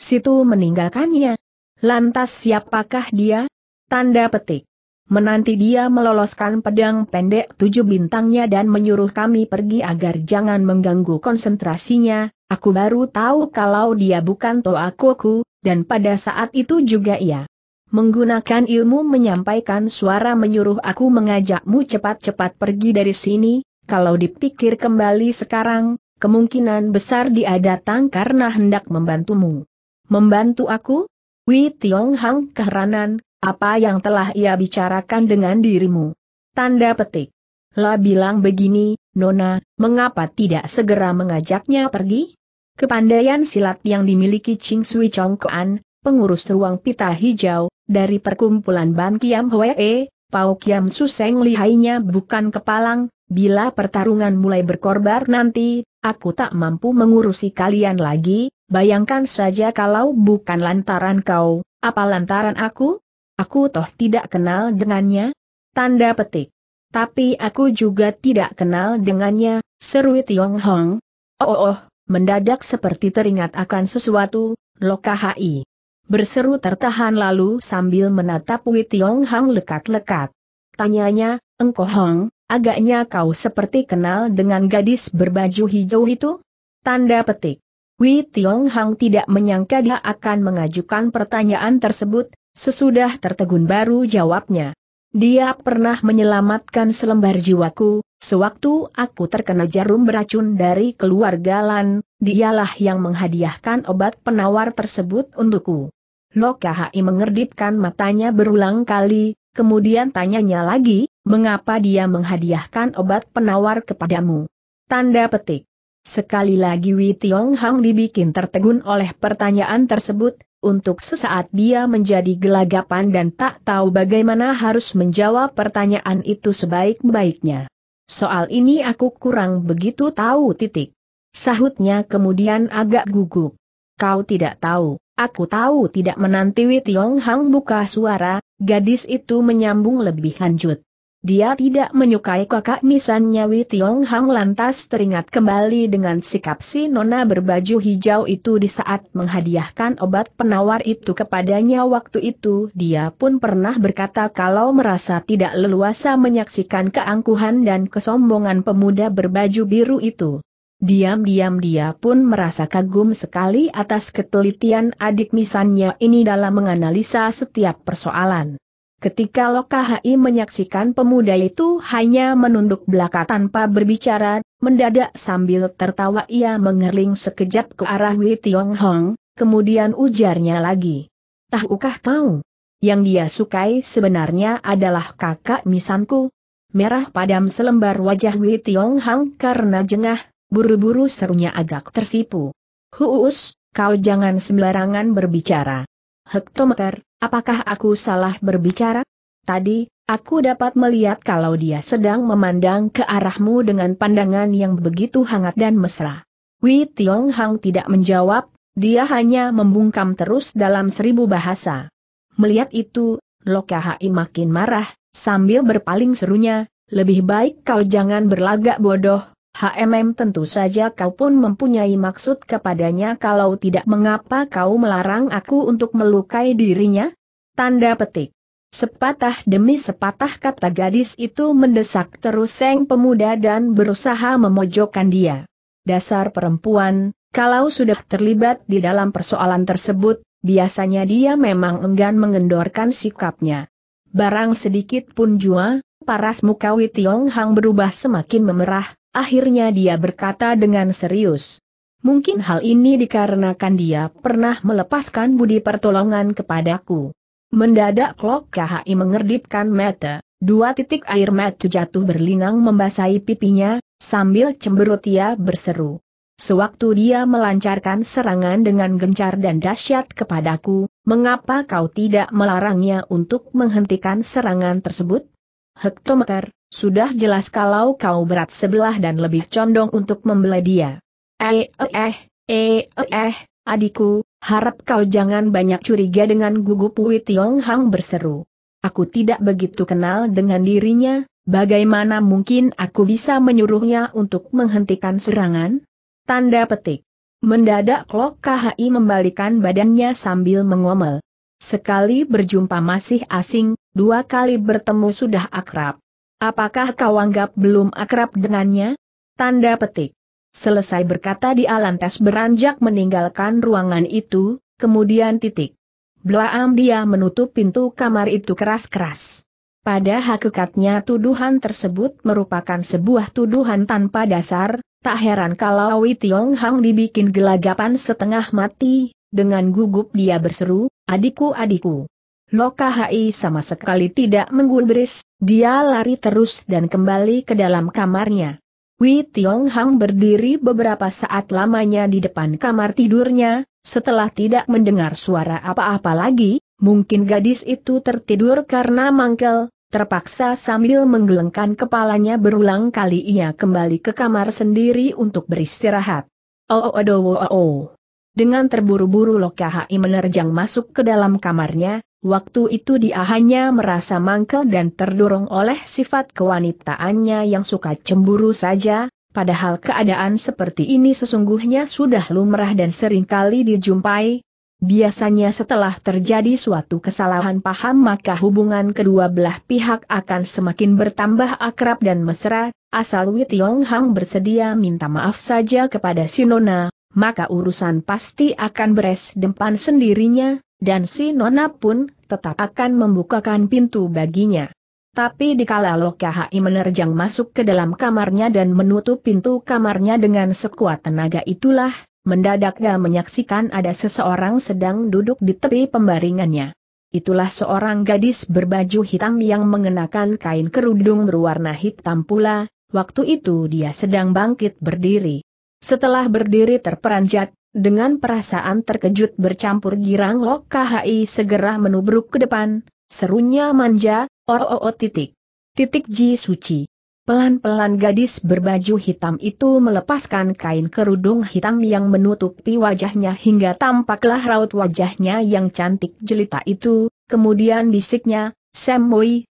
S1: situ meninggalkannya? Lantas siapakah dia? Tanda petik. Menanti dia meloloskan pedang pendek tujuh bintangnya dan menyuruh kami pergi agar jangan mengganggu konsentrasinya, aku baru tahu kalau dia bukan Toa Koku, dan pada saat itu juga ia menggunakan ilmu menyampaikan suara menyuruh aku mengajakmu cepat-cepat pergi dari sini, kalau dipikir kembali sekarang, kemungkinan besar dia datang karena hendak membantumu. Membantu aku? Wei Tiong Hang keheranan, apa yang telah ia bicarakan dengan dirimu? Tanda petik. La bilang begini, Nona, mengapa tidak segera mengajaknya pergi? Kepandaian silat yang dimiliki Ching Sui Chong Kuan, pengurus ruang pita hijau, dari perkumpulan Ban Kiam Hwee, Pau Kiam Suseng lihainya bukan kepalang, bila pertarungan mulai berkorbar nanti, aku tak mampu mengurusi kalian lagi, bayangkan saja kalau bukan lantaran kau, apa lantaran aku? Aku toh tidak kenal dengannya? Tanda petik. Tapi aku juga tidak kenal dengannya, seru Tiong Hong. Oh, oh, oh, mendadak seperti teringat akan sesuatu, Lokahai. Berseru tertahan lalu sambil menatap Wei Tiong Hong lekat-lekat. Tanyanya, engkau Hong, agaknya kau seperti kenal dengan gadis berbaju hijau itu? Tanda petik. Wei Tiong Hong tidak menyangka dia akan mengajukan pertanyaan tersebut, Sesudah tertegun baru jawabnya. Dia pernah menyelamatkan selembar jiwaku, sewaktu aku terkena jarum beracun dari keluarga Lan, dialah yang menghadiahkan obat penawar tersebut untukku. Lokahi mengerdipkan matanya berulang kali, kemudian tanyanya lagi, mengapa dia menghadiahkan obat penawar kepadamu? Tanda petik. Sekali lagi Wei Tiong Hang dibikin tertegun oleh pertanyaan tersebut, untuk sesaat dia menjadi gelagapan dan tak tahu bagaimana harus menjawab pertanyaan itu sebaik-baiknya. Soal ini aku kurang begitu tahu titik. Sahutnya kemudian agak gugup. Kau tidak tahu, aku tahu tidak menanti Wei Tiong Hang buka suara, gadis itu menyambung lebih lanjut. Dia tidak menyukai kakak misannya Wei Tiong Hang lantas teringat kembali dengan sikap si nona berbaju hijau itu di saat menghadiahkan obat penawar itu kepadanya waktu itu dia pun pernah berkata kalau merasa tidak leluasa menyaksikan keangkuhan dan kesombongan pemuda berbaju biru itu. Diam-diam dia pun merasa kagum sekali atas ketelitian adik misannya ini dalam menganalisa setiap persoalan. Ketika Lokahai menyaksikan pemuda itu hanya menunduk belaka tanpa berbicara, mendadak sambil tertawa ia mengerling sekejap ke arah Wei Tiong Hong, kemudian ujarnya lagi. Tahukah kau? Yang dia sukai sebenarnya adalah kakak misanku. Merah padam selembar wajah Wei Tiong Hong karena jengah, buru-buru serunya agak tersipu. Huus, kau jangan sembarangan berbicara. Hektometer, apakah aku salah berbicara? Tadi, aku dapat melihat kalau dia sedang memandang ke arahmu dengan pandangan yang begitu hangat dan mesra. Wei Tiong Hang tidak menjawab, dia hanya membungkam terus dalam seribu bahasa. Melihat itu, Lokahai makin marah, sambil berpaling serunya, lebih baik kau jangan berlagak bodoh, HMM tentu saja kau pun mempunyai maksud kepadanya kalau tidak mengapa kau melarang aku untuk melukai dirinya? Tanda petik. Sepatah demi sepatah kata gadis itu mendesak terus Seng pemuda dan berusaha memojokkan dia. Dasar perempuan, kalau sudah terlibat di dalam persoalan tersebut, biasanya dia memang enggan mengendorkan sikapnya. Barang sedikit pun jua, paras muka Witiong Hang berubah semakin memerah, Akhirnya dia berkata dengan serius. Mungkin hal ini dikarenakan dia pernah melepaskan budi pertolongan kepadaku. Mendadak klok KHI mengerdipkan mata, dua titik air mata jatuh berlinang membasahi pipinya, sambil cemberut ia berseru. Sewaktu dia melancarkan serangan dengan gencar dan dahsyat kepadaku, mengapa kau tidak melarangnya untuk menghentikan serangan tersebut? Hektometer, sudah jelas kalau kau berat sebelah dan lebih condong untuk membela dia. Eh, eh, eh, eh, adikku, harap kau jangan banyak curiga dengan gugup Wei Tiong Hang berseru. Aku tidak begitu kenal dengan dirinya, bagaimana mungkin aku bisa menyuruhnya untuk menghentikan serangan? Tanda petik. Mendadak Lok KHI membalikan badannya sambil mengomel. Sekali berjumpa masih asing, dua kali bertemu sudah akrab. Apakah kau anggap belum akrab dengannya? Tanda petik. Selesai berkata di Alantas beranjak meninggalkan ruangan itu, kemudian titik. Blaam dia menutup pintu kamar itu keras-keras. Pada hakikatnya tuduhan tersebut merupakan sebuah tuduhan tanpa dasar, tak heran kalau Wei Tiong Hang dibikin gelagapan setengah mati, dengan gugup dia berseru, adikku-adikku. Loka sama sekali tidak menggubris, dia lari terus dan kembali ke dalam kamarnya. Wei Tiong Hang berdiri beberapa saat lamanya di depan kamar tidurnya, setelah tidak mendengar suara apa-apa lagi, mungkin gadis itu tertidur karena mangkel, terpaksa sambil menggelengkan kepalanya berulang kali ia kembali ke kamar sendiri untuk beristirahat. Oh oh oh oh oh. Dengan terburu-buru Lokahai menerjang masuk ke dalam kamarnya, Waktu itu dia hanya merasa mangkel dan terdorong oleh sifat kewanitaannya yang suka cemburu saja, padahal keadaan seperti ini sesungguhnya sudah lumrah dan seringkali dijumpai. Biasanya setelah terjadi suatu kesalahan paham maka hubungan kedua belah pihak akan semakin bertambah akrab dan mesra, asal Wei Tiong Hang bersedia minta maaf saja kepada Sinona, maka urusan pasti akan beres dempan sendirinya, dan si Nona pun tetap akan membukakan pintu baginya. Tapi dikala Lokahai menerjang masuk ke dalam kamarnya dan menutup pintu kamarnya dengan sekuat tenaga itulah, mendadak dia menyaksikan ada seseorang sedang duduk di tepi pembaringannya. Itulah seorang gadis berbaju hitam yang mengenakan kain kerudung berwarna hitam pula, waktu itu dia sedang bangkit berdiri. Setelah berdiri terperanjat, dengan perasaan terkejut bercampur girang Lok KHI segera menubruk ke depan, serunya manja, oh oh, oh titik. Titik Ji Suci. Pelan-pelan gadis berbaju hitam itu melepaskan kain kerudung hitam yang menutupi wajahnya hingga tampaklah raut wajahnya yang cantik jelita itu, kemudian bisiknya, Sam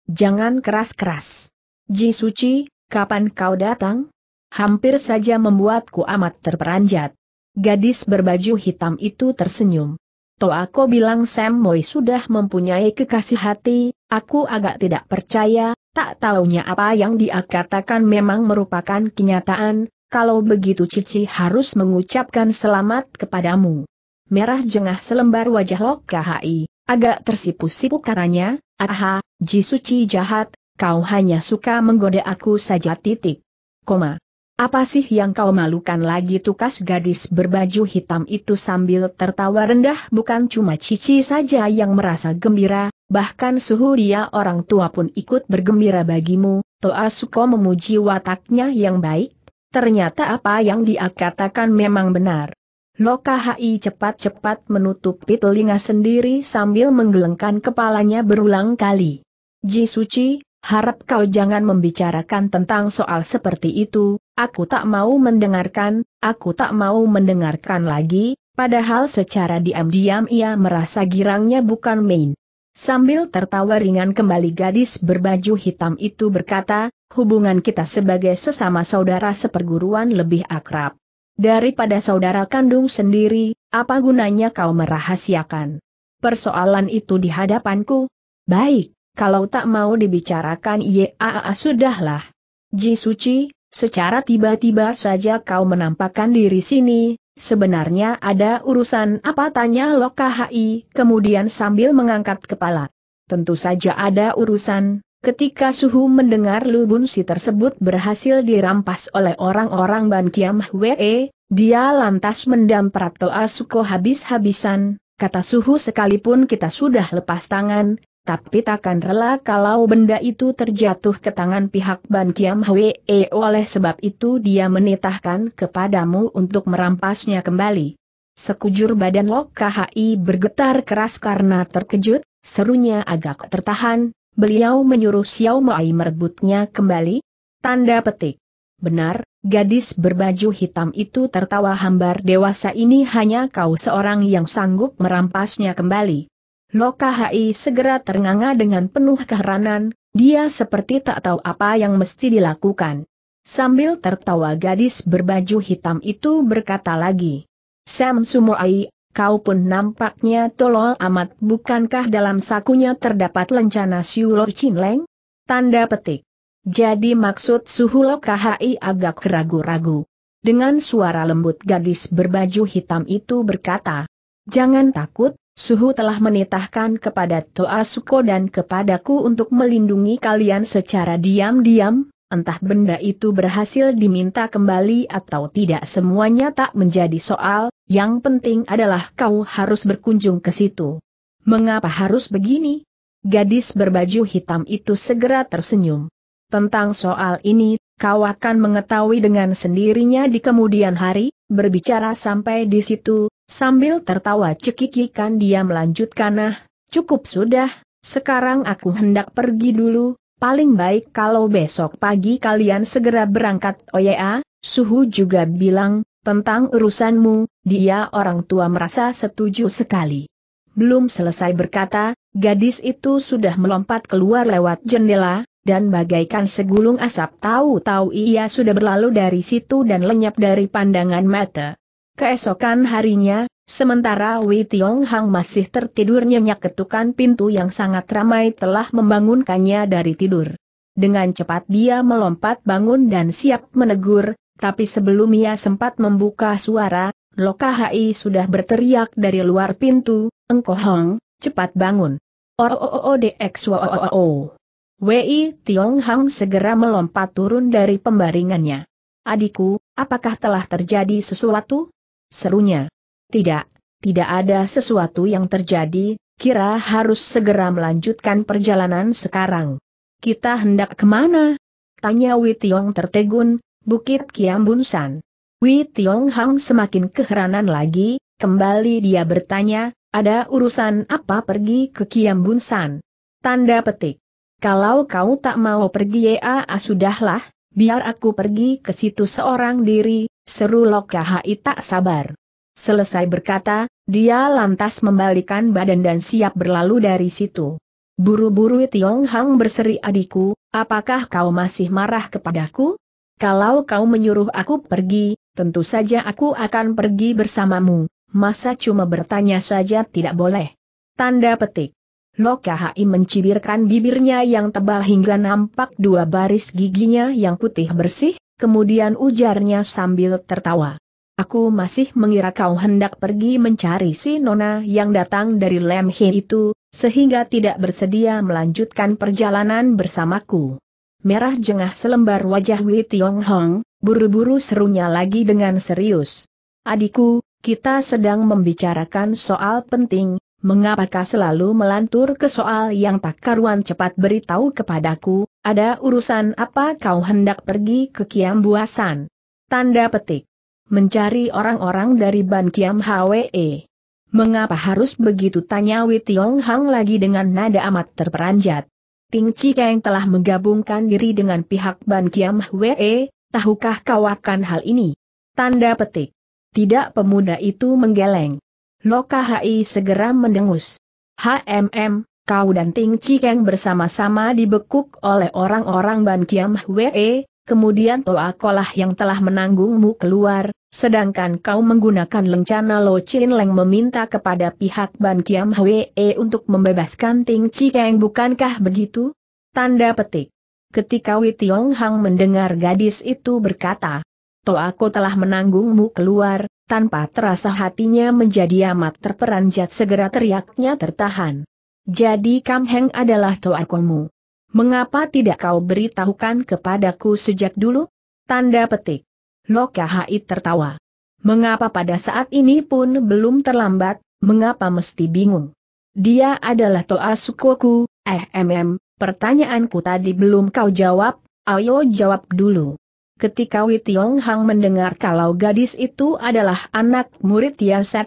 S1: jangan keras-keras. Ji Suci, kapan kau datang? Hampir saja membuatku amat terperanjat. Gadis berbaju hitam itu tersenyum. Toh aku bilang Sam Moy sudah mempunyai kekasih hati, aku agak tidak percaya, tak taunya apa yang dia katakan memang merupakan kenyataan, kalau begitu Cici harus mengucapkan selamat kepadamu. Merah jengah selembar wajah Lok KHI, agak tersipu-sipu katanya, aha, Ji Suci jahat, kau hanya suka menggoda aku saja titik. Koma. Apa sih yang kau malukan lagi tukas gadis berbaju hitam itu sambil tertawa rendah bukan cuma Cici saja yang merasa gembira, bahkan suhu dia orang tua pun ikut bergembira bagimu, Toa Suko memuji wataknya yang baik, ternyata apa yang dia katakan memang benar. Loka Hai cepat-cepat menutup telinga sendiri sambil menggelengkan kepalanya berulang kali. Ji Suci, harap kau jangan membicarakan tentang soal seperti itu, Aku tak mau mendengarkan, aku tak mau mendengarkan lagi, padahal secara diam-diam ia merasa girangnya bukan main. Sambil tertawa ringan kembali gadis berbaju hitam itu berkata, hubungan kita sebagai sesama saudara seperguruan lebih akrab. Daripada saudara kandung sendiri, apa gunanya kau merahasiakan? Persoalan itu di hadapanku. Baik, kalau tak mau dibicarakan ya, ya, sudahlah. Ji Suci, Secara tiba-tiba saja kau menampakkan diri sini, sebenarnya ada urusan apa tanya Lokahi, kemudian sambil mengangkat kepala. Tentu saja ada urusan, Ketika Suhu mendengar Lubun Si tersebut berhasil dirampas oleh orang-orang Ban Kiam Hwee, dia lantas mendam Toa Suko habis-habisan, kata Suhu sekalipun kita sudah lepas tangan, tapi takkan rela kalau benda itu terjatuh ke tangan pihak Ban Kiam Hwee oleh sebab itu dia menitahkan kepadamu untuk merampasnya kembali. Sekujur badan Lok KHI bergetar keras karena terkejut, serunya agak tertahan, beliau menyuruh Xiao Mai merebutnya kembali? Tanda petik. Benar, gadis berbaju hitam itu tertawa hambar dewasa ini hanya kau seorang yang sanggup merampasnya kembali. Loka Hai segera ternganga dengan penuh keheranan, dia seperti tak tahu apa yang mesti dilakukan. Sambil tertawa gadis berbaju hitam itu berkata lagi. Sam Sumoai, kau pun nampaknya tolol amat bukankah dalam sakunya terdapat lencana Siulo cinleng? Tanda petik. Jadi maksud Loka Hai agak ragu-ragu. Dengan suara lembut gadis berbaju hitam itu berkata, Jangan takut, Suhu telah menitahkan kepada Toa Suko dan kepadaku untuk melindungi kalian secara diam-diam, entah benda itu berhasil diminta kembali atau tidak semuanya tak menjadi soal, yang penting adalah kau harus berkunjung ke situ. Mengapa harus begini? Gadis berbaju hitam itu segera tersenyum. Tentang soal ini, kau akan mengetahui dengan sendirinya di kemudian hari, berbicara sampai di situ, Sambil tertawa cekikikan dia melanjutkan nah, cukup sudah, sekarang aku hendak pergi dulu, paling baik kalau besok pagi kalian segera berangkat oh Suhu juga bilang, tentang urusanmu, dia orang tua merasa setuju sekali. Belum selesai berkata, gadis itu sudah melompat keluar lewat jendela, dan bagaikan segulung asap tahu-tahu ia sudah berlalu dari situ dan lenyap dari pandangan mata. Keesokan harinya, sementara Wei Tiong Hang masih tertidur nyenyak ketukan pintu yang sangat ramai telah membangunkannya dari tidur. Dengan cepat dia melompat bangun dan siap menegur, tapi sebelum ia sempat membuka suara, Lokahai sudah berteriak dari luar pintu, Engko Hong, cepat bangun. O-O-O-O-D-X-O-O-O-O. Oh, oh, oh, Wei Tiong Hang segera melompat turun dari pembaringannya. Adikku, apakah telah terjadi sesuatu? serunya. Tidak, tidak ada sesuatu yang terjadi, kira harus segera melanjutkan perjalanan sekarang. Kita hendak kemana? Tanya Wei Tiong tertegun, Bukit Kiambunsan. Tiong Hang semakin keheranan lagi, kembali dia bertanya, ada urusan apa pergi ke Kiambunsan? Tanda petik. Kalau kau tak mau pergi ya ah, sudahlah, biar aku pergi ke situ seorang diri, seru Lokahai tak sabar. Selesai berkata, dia lantas membalikan badan dan siap berlalu dari situ. Buru-buru Tiong Hang berseri adikku, apakah kau masih marah kepadaku? Kalau kau menyuruh aku pergi, tentu saja aku akan pergi bersamamu, masa cuma bertanya saja tidak boleh. Tanda petik. Lokahai mencibirkan bibirnya yang tebal hingga nampak dua baris giginya yang putih bersih, kemudian ujarnya sambil tertawa. Aku masih mengira kau hendak pergi mencari si Nona yang datang dari Lemhe itu, sehingga tidak bersedia melanjutkan perjalanan bersamaku. Merah jengah selembar wajah Wei Tiong Hong, buru-buru serunya lagi dengan serius. Adikku, kita sedang membicarakan soal penting, mengapakah selalu melantur ke soal yang tak karuan cepat beritahu kepadaku, ada urusan apa kau hendak pergi ke Kiam Buasan? Tanda petik. Mencari orang-orang dari Ban Kiam Hwe. Mengapa harus begitu tanya Wei Tiong Hang lagi dengan nada amat terperanjat? Ting Chi telah menggabungkan diri dengan pihak Ban Kiam Hwe, tahukah kau akan hal ini? Tanda petik. Tidak pemuda itu menggeleng. Loka segera mendengus. HMM, kau dan Ting Cikeng bersama-sama dibekuk oleh orang-orang Ban Kiam Hwee, kemudian Toa Kolah yang telah menanggungmu keluar, sedangkan kau menggunakan lencana Lo Chin Leng meminta kepada pihak Ban Kiam Hwee untuk membebaskan Ting Cikeng bukankah begitu? Tanda petik. Ketika Wei Tiong Hang mendengar gadis itu berkata, Toa Toako telah menanggungmu keluar, tanpa terasa hatinya menjadi amat terperanjat segera teriaknya tertahan. Jadi Kam Heng adalah Komu. Mengapa tidak kau beritahukan kepadaku sejak dulu? Tanda petik. Loka Hai tertawa. Mengapa pada saat ini pun belum terlambat, mengapa mesti bingung? Dia adalah Toa Sukoku, eh mm, pertanyaanku tadi belum kau jawab, ayo jawab dulu. Ketika Wei Tiong Hang mendengar kalau gadis itu adalah anak murid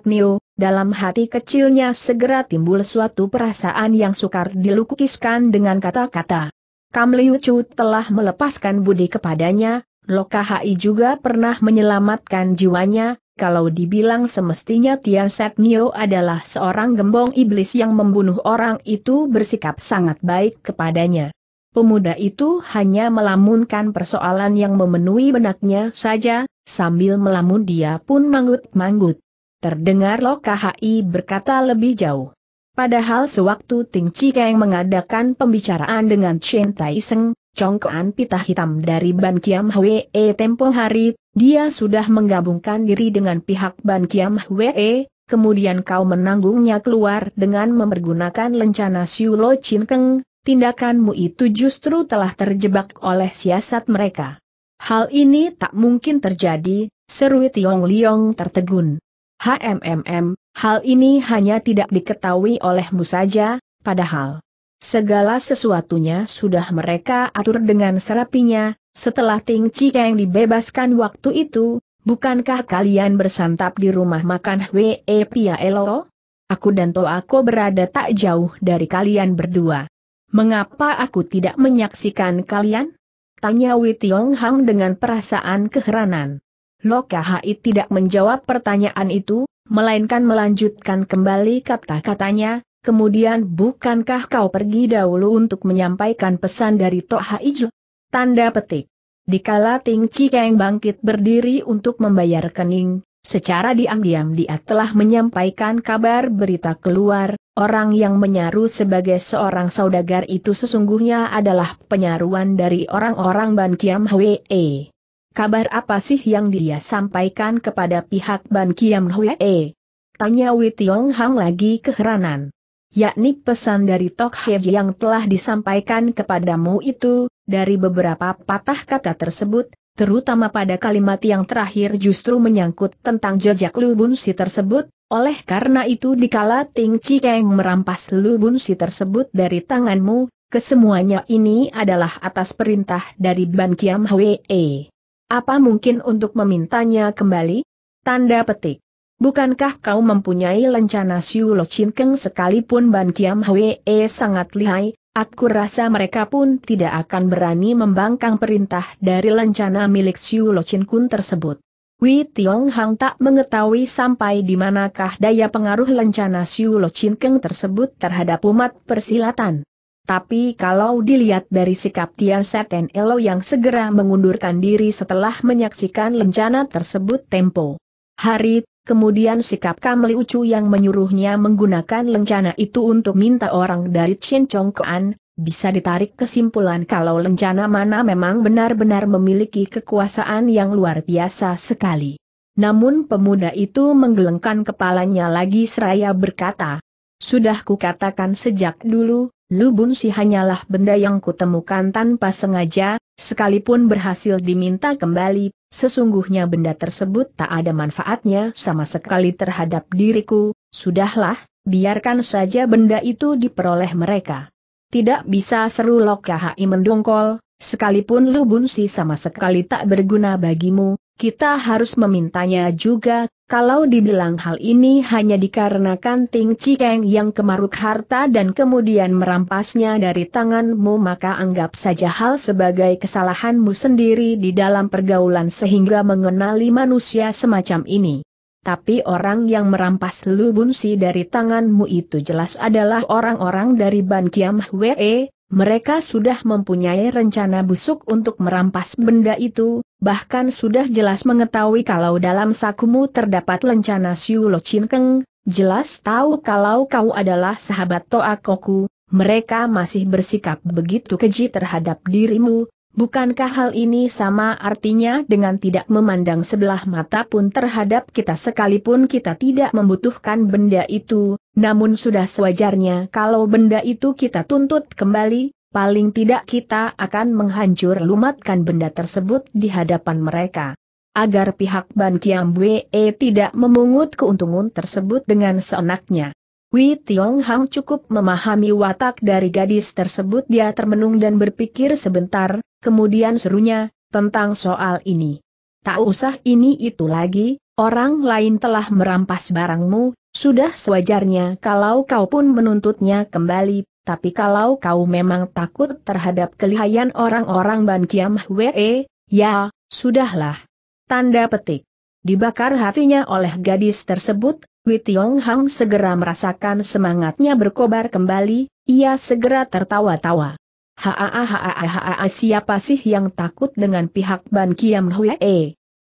S1: Niu, dalam hati kecilnya segera timbul suatu perasaan yang sukar dilukiskan dengan kata-kata. Kam Liu telah melepaskan budi kepadanya, Lokahai juga pernah menyelamatkan jiwanya, kalau dibilang semestinya Tian Set Nio adalah seorang gembong iblis yang membunuh orang itu bersikap sangat baik kepadanya. Pemuda itu hanya melamunkan persoalan yang memenuhi benaknya saja, sambil melamun dia pun manggut-manggut. Terdengar Lo KHI berkata lebih jauh. Padahal sewaktu Ting yang mengadakan pembicaraan dengan Chen Tai Seng, congkoan pita hitam dari Ban Kiam Hwe e tempo hari, dia sudah menggabungkan diri dengan pihak Ban Kiam Hwe, e, kemudian kau menanggungnya keluar dengan mempergunakan lencana Siu Lo Chin Keng, tindakanmu itu justru telah terjebak oleh siasat mereka. Hal ini tak mungkin terjadi, seru Tiong Liong tertegun. HMMM, hal ini hanya tidak diketahui olehmu saja, padahal segala sesuatunya sudah mereka atur dengan serapinya, setelah Ting yang dibebaskan waktu itu, bukankah kalian bersantap di rumah makan Hwee e Pia Elo? Aku dan Toako berada tak jauh dari kalian berdua. Mengapa aku tidak menyaksikan kalian? Tanya Tiong Hang dengan perasaan keheranan. Lokahai tidak menjawab pertanyaan itu, melainkan melanjutkan kembali kata-katanya, kemudian bukankah kau pergi dahulu untuk menyampaikan pesan dari Tok Haijul? Tanda petik. Dikala Ting Cikeng bangkit berdiri untuk membayar kening, Secara diam-diam dia telah menyampaikan kabar berita keluar, orang yang menyaru sebagai seorang saudagar itu sesungguhnya adalah penyaruan dari orang-orang Ban Kiam Hwee. Kabar apa sih yang dia sampaikan kepada pihak Ban Kiam Hwee? Tanya Tiong Hang lagi keheranan. Yakni pesan dari Tok He yang telah disampaikan kepadamu itu, dari beberapa patah kata tersebut, terutama pada kalimat yang terakhir justru menyangkut tentang jejak Lubun Si tersebut, oleh karena itu dikala Ting Cikeng merampas Lubun Si tersebut dari tanganmu, kesemuanya ini adalah atas perintah dari Ban Kiam Hwee. Apa mungkin untuk memintanya kembali? Tanda petik. Bukankah kau mempunyai lencana Siu Lo Chin Keng sekalipun Ban Kiam Hwee sangat lihai, aku rasa mereka pun tidak akan berani membangkang perintah dari lencana milik Siu Lo Chin tersebut. Wei Tiong Hang tak mengetahui sampai di manakah daya pengaruh lencana Siu Lo Chin Keng tersebut terhadap umat persilatan. Tapi kalau dilihat dari sikap Tian Seten Elo yang segera mengundurkan diri setelah menyaksikan lencana tersebut tempo hari, kemudian sikap Kamli Ucu yang menyuruhnya menggunakan lencana itu untuk minta orang dari Chin Chong Kuan, bisa ditarik kesimpulan kalau lencana mana memang benar-benar memiliki kekuasaan yang luar biasa sekali. Namun pemuda itu menggelengkan kepalanya lagi seraya berkata, Sudah kukatakan sejak dulu, Lubun si hanyalah benda yang kutemukan tanpa sengaja, sekalipun berhasil diminta kembali, sesungguhnya benda tersebut tak ada manfaatnya sama sekali terhadap diriku, sudahlah, biarkan saja benda itu diperoleh mereka. Tidak bisa seru Lokahi mendongkol, sekalipun lubun si sama sekali tak berguna bagimu, kita harus memintanya juga, kalau dibilang hal ini hanya dikarenakan Ting Cikeng yang kemaruk harta dan kemudian merampasnya dari tanganmu maka anggap saja hal sebagai kesalahanmu sendiri di dalam pergaulan sehingga mengenali manusia semacam ini. Tapi orang yang merampas Lu Bunsi dari tanganmu itu jelas adalah orang-orang dari Ban Kiam Hwe, mereka sudah mempunyai rencana busuk untuk merampas benda itu, bahkan sudah jelas mengetahui kalau dalam sakumu terdapat lencana Siu Lo Chin Keng, jelas tahu kalau kau adalah sahabat Toa Koku, mereka masih bersikap begitu keji terhadap dirimu, Bukankah hal ini sama artinya dengan tidak memandang sebelah mata pun terhadap kita sekalipun kita tidak membutuhkan benda itu, namun sudah sewajarnya kalau benda itu kita tuntut kembali, paling tidak kita akan menghancur lumatkan benda tersebut di hadapan mereka agar pihak Ban Kiam Wee tidak memungut keuntungan tersebut dengan seenaknya. Wei Tiong Hang cukup memahami watak dari gadis tersebut dia termenung dan berpikir sebentar, kemudian serunya, tentang soal ini. Tak usah ini itu lagi, orang lain telah merampas barangmu, sudah sewajarnya kalau kau pun menuntutnya kembali, tapi kalau kau memang takut terhadap kelihayan orang-orang Ban Kiam Hwe, ya, sudahlah. Tanda petik. Dibakar hatinya oleh gadis tersebut, Wei Tiong Hang segera merasakan semangatnya berkobar kembali, ia segera tertawa-tawa. Haa haa haa siapa sih yang takut dengan pihak Ban Kiam Hue?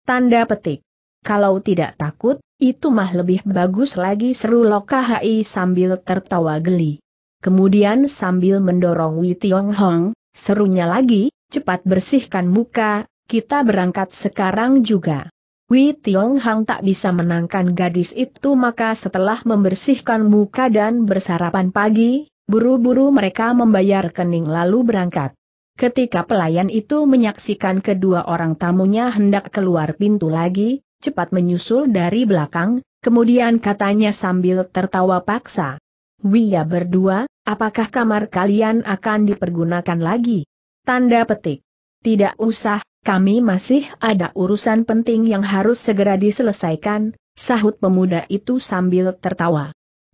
S1: Tanda petik. Kalau tidak takut, itu mah lebih bagus lagi seru Loka Hai sambil tertawa geli. Kemudian sambil mendorong Wei Tiong Hong, serunya lagi, cepat bersihkan muka, kita berangkat sekarang juga. Wei Tiong Hong tak bisa menangkan gadis itu maka setelah membersihkan muka dan bersarapan pagi, Buru-buru mereka membayar kening lalu berangkat. Ketika pelayan itu menyaksikan kedua orang tamunya hendak keluar pintu lagi, cepat menyusul dari belakang, kemudian katanya sambil tertawa paksa. Wia berdua, apakah kamar kalian akan dipergunakan lagi? Tanda petik. Tidak usah, kami masih ada urusan penting yang harus segera diselesaikan, sahut pemuda itu sambil tertawa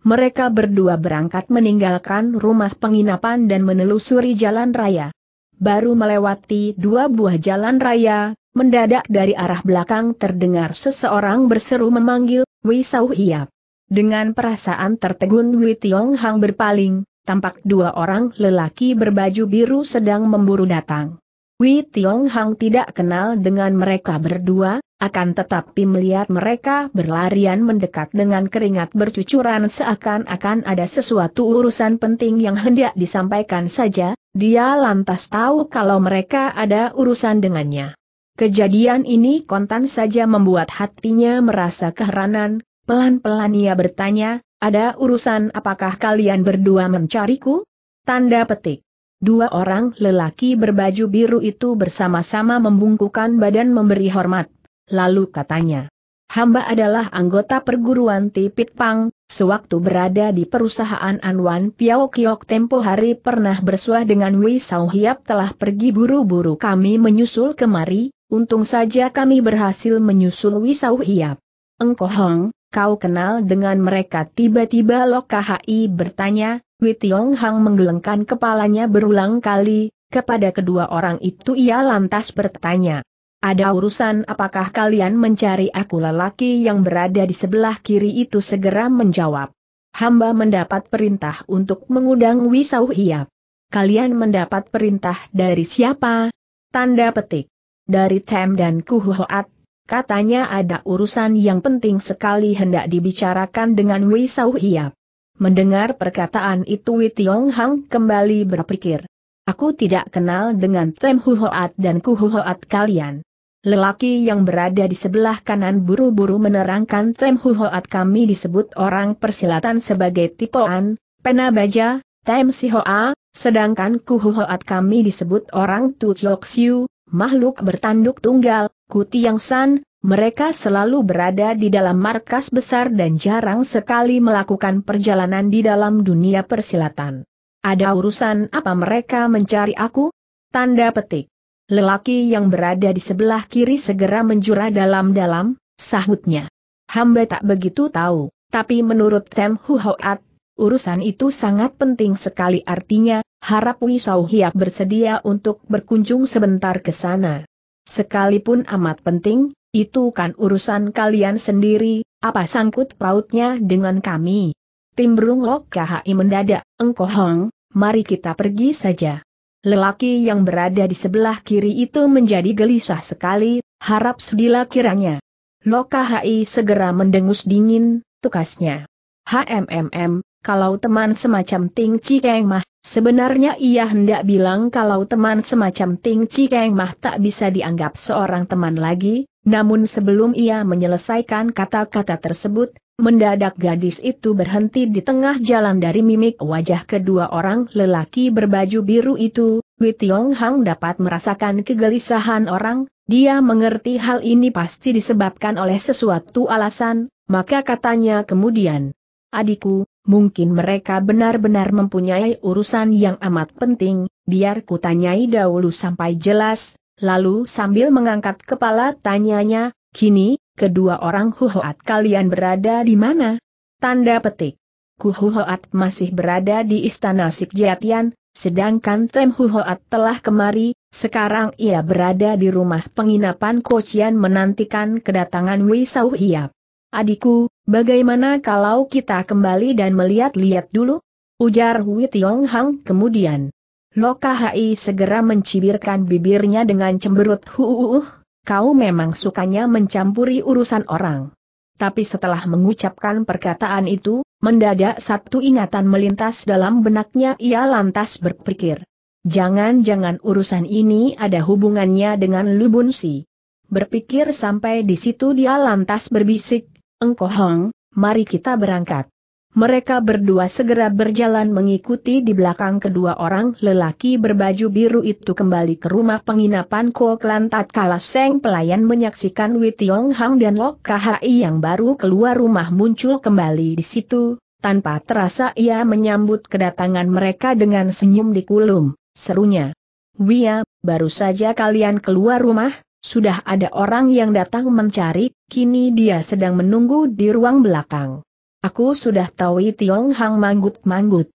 S1: mereka berdua berangkat meninggalkan rumah penginapan dan menelusuri jalan raya. Baru melewati dua buah jalan raya, mendadak dari arah belakang terdengar seseorang berseru memanggil, Sau Hiap. Dengan perasaan tertegun Wei Tiong Hang berpaling, tampak dua orang lelaki berbaju biru sedang memburu datang. Wei Tiong Hang tidak kenal dengan mereka berdua, akan tetapi melihat mereka berlarian mendekat dengan keringat bercucuran seakan-akan ada sesuatu urusan penting yang hendak disampaikan saja, dia lantas tahu kalau mereka ada urusan dengannya. Kejadian ini kontan saja membuat hatinya merasa keheranan, pelan-pelan ia bertanya, ada urusan apakah kalian berdua mencariku? Tanda petik. Dua orang lelaki berbaju biru itu bersama-sama membungkukan badan memberi hormat. Lalu katanya, hamba adalah anggota perguruan Tipit Pang, sewaktu berada di perusahaan Anwan Piao Kiok tempo hari pernah bersuah dengan Wei Sao Hiap telah pergi buru-buru kami menyusul kemari, untung saja kami berhasil menyusul Wei Sao Hiap. Engkohong, Hong, kau kenal dengan mereka tiba-tiba Lok Lokahi bertanya, Wei Tiong Hang menggelengkan kepalanya berulang kali, kepada kedua orang itu ia lantas bertanya. Ada urusan apakah kalian mencari aku lelaki yang berada di sebelah kiri itu segera menjawab. Hamba mendapat perintah untuk mengundang Wisau Hiap. Kalian mendapat perintah dari siapa? Tanda petik. Dari Tem dan Kuhuhoat, katanya ada urusan yang penting sekali hendak dibicarakan dengan Wisau Hiap. Mendengar perkataan itu Wei Tiong Hang kembali berpikir. Aku tidak kenal dengan Tem Huhoat dan Ku Kuhuhoat kalian. Lelaki yang berada di sebelah kanan buru-buru menerangkan Tem Huhoat kami disebut orang persilatan sebagai tipoan, penabaja, Tem Sihoa, sedangkan Ku Kuhuhoat kami disebut orang Tuchok Siu, makhluk bertanduk tunggal, Kuti Yang San, mereka selalu berada di dalam markas besar dan jarang sekali melakukan perjalanan di dalam dunia persilatan. Ada urusan apa mereka mencari aku? Tanda petik. Lelaki yang berada di sebelah kiri segera menjura dalam-dalam, sahutnya. Hamba tak begitu tahu, tapi menurut Tem Huhoat, urusan itu sangat penting sekali artinya, harap Wisau Hiap bersedia untuk berkunjung sebentar ke sana. Sekalipun amat penting, itu kan urusan kalian sendiri, apa sangkut pautnya dengan kami? Timbrung Lok KHI mendadak, engkohong, hong, mari kita pergi saja. Lelaki yang berada di sebelah kiri itu menjadi gelisah sekali, harap sedila kiranya. Lok KHI segera mendengus dingin, tukasnya. HMMM, kalau teman semacam Ting Cikeng Mah, sebenarnya ia hendak bilang kalau teman semacam Ting Cikeng Mah tak bisa dianggap seorang teman lagi, namun sebelum ia menyelesaikan kata-kata tersebut, mendadak gadis itu berhenti di tengah jalan dari mimik wajah kedua orang lelaki berbaju biru itu, Wei Tiong Hang dapat merasakan kegelisahan orang, dia mengerti hal ini pasti disebabkan oleh sesuatu alasan, maka katanya kemudian, Adikku, mungkin mereka benar-benar mempunyai urusan yang amat penting, biar kutanyai dahulu sampai jelas, Lalu sambil mengangkat kepala tanyanya, kini, kedua orang Huhoat kalian berada di mana? Tanda petik. Huhoat masih berada di istana Sikjatian, sedangkan Tem Huhoat telah kemari, sekarang ia berada di rumah penginapan Kocian menantikan kedatangan Wisau Hiap. Adikku, bagaimana kalau kita kembali dan melihat-lihat dulu? Ujar Tiong Hang kemudian. Loka segera mencibirkan bibirnya dengan cemberut huuuh, kau memang sukanya mencampuri urusan orang. Tapi setelah mengucapkan perkataan itu, mendadak satu ingatan melintas dalam benaknya ia lantas berpikir. Jangan-jangan urusan ini ada hubungannya dengan Lubunsi. Berpikir sampai di situ dia lantas berbisik, Engkohong, mari kita berangkat. Mereka berdua segera berjalan mengikuti di belakang kedua orang lelaki berbaju biru itu kembali ke rumah penginapan Kok Lantat tatkala Seng pelayan menyaksikan Witiong Hang dan Lok Khai yang baru keluar rumah muncul kembali di situ, tanpa terasa ia menyambut kedatangan mereka dengan senyum di kulum, serunya. Wia, baru saja kalian keluar rumah, sudah ada orang yang datang mencari, kini dia sedang menunggu di ruang belakang. Aku sudah tahu Tiong Hang manggut-manggut.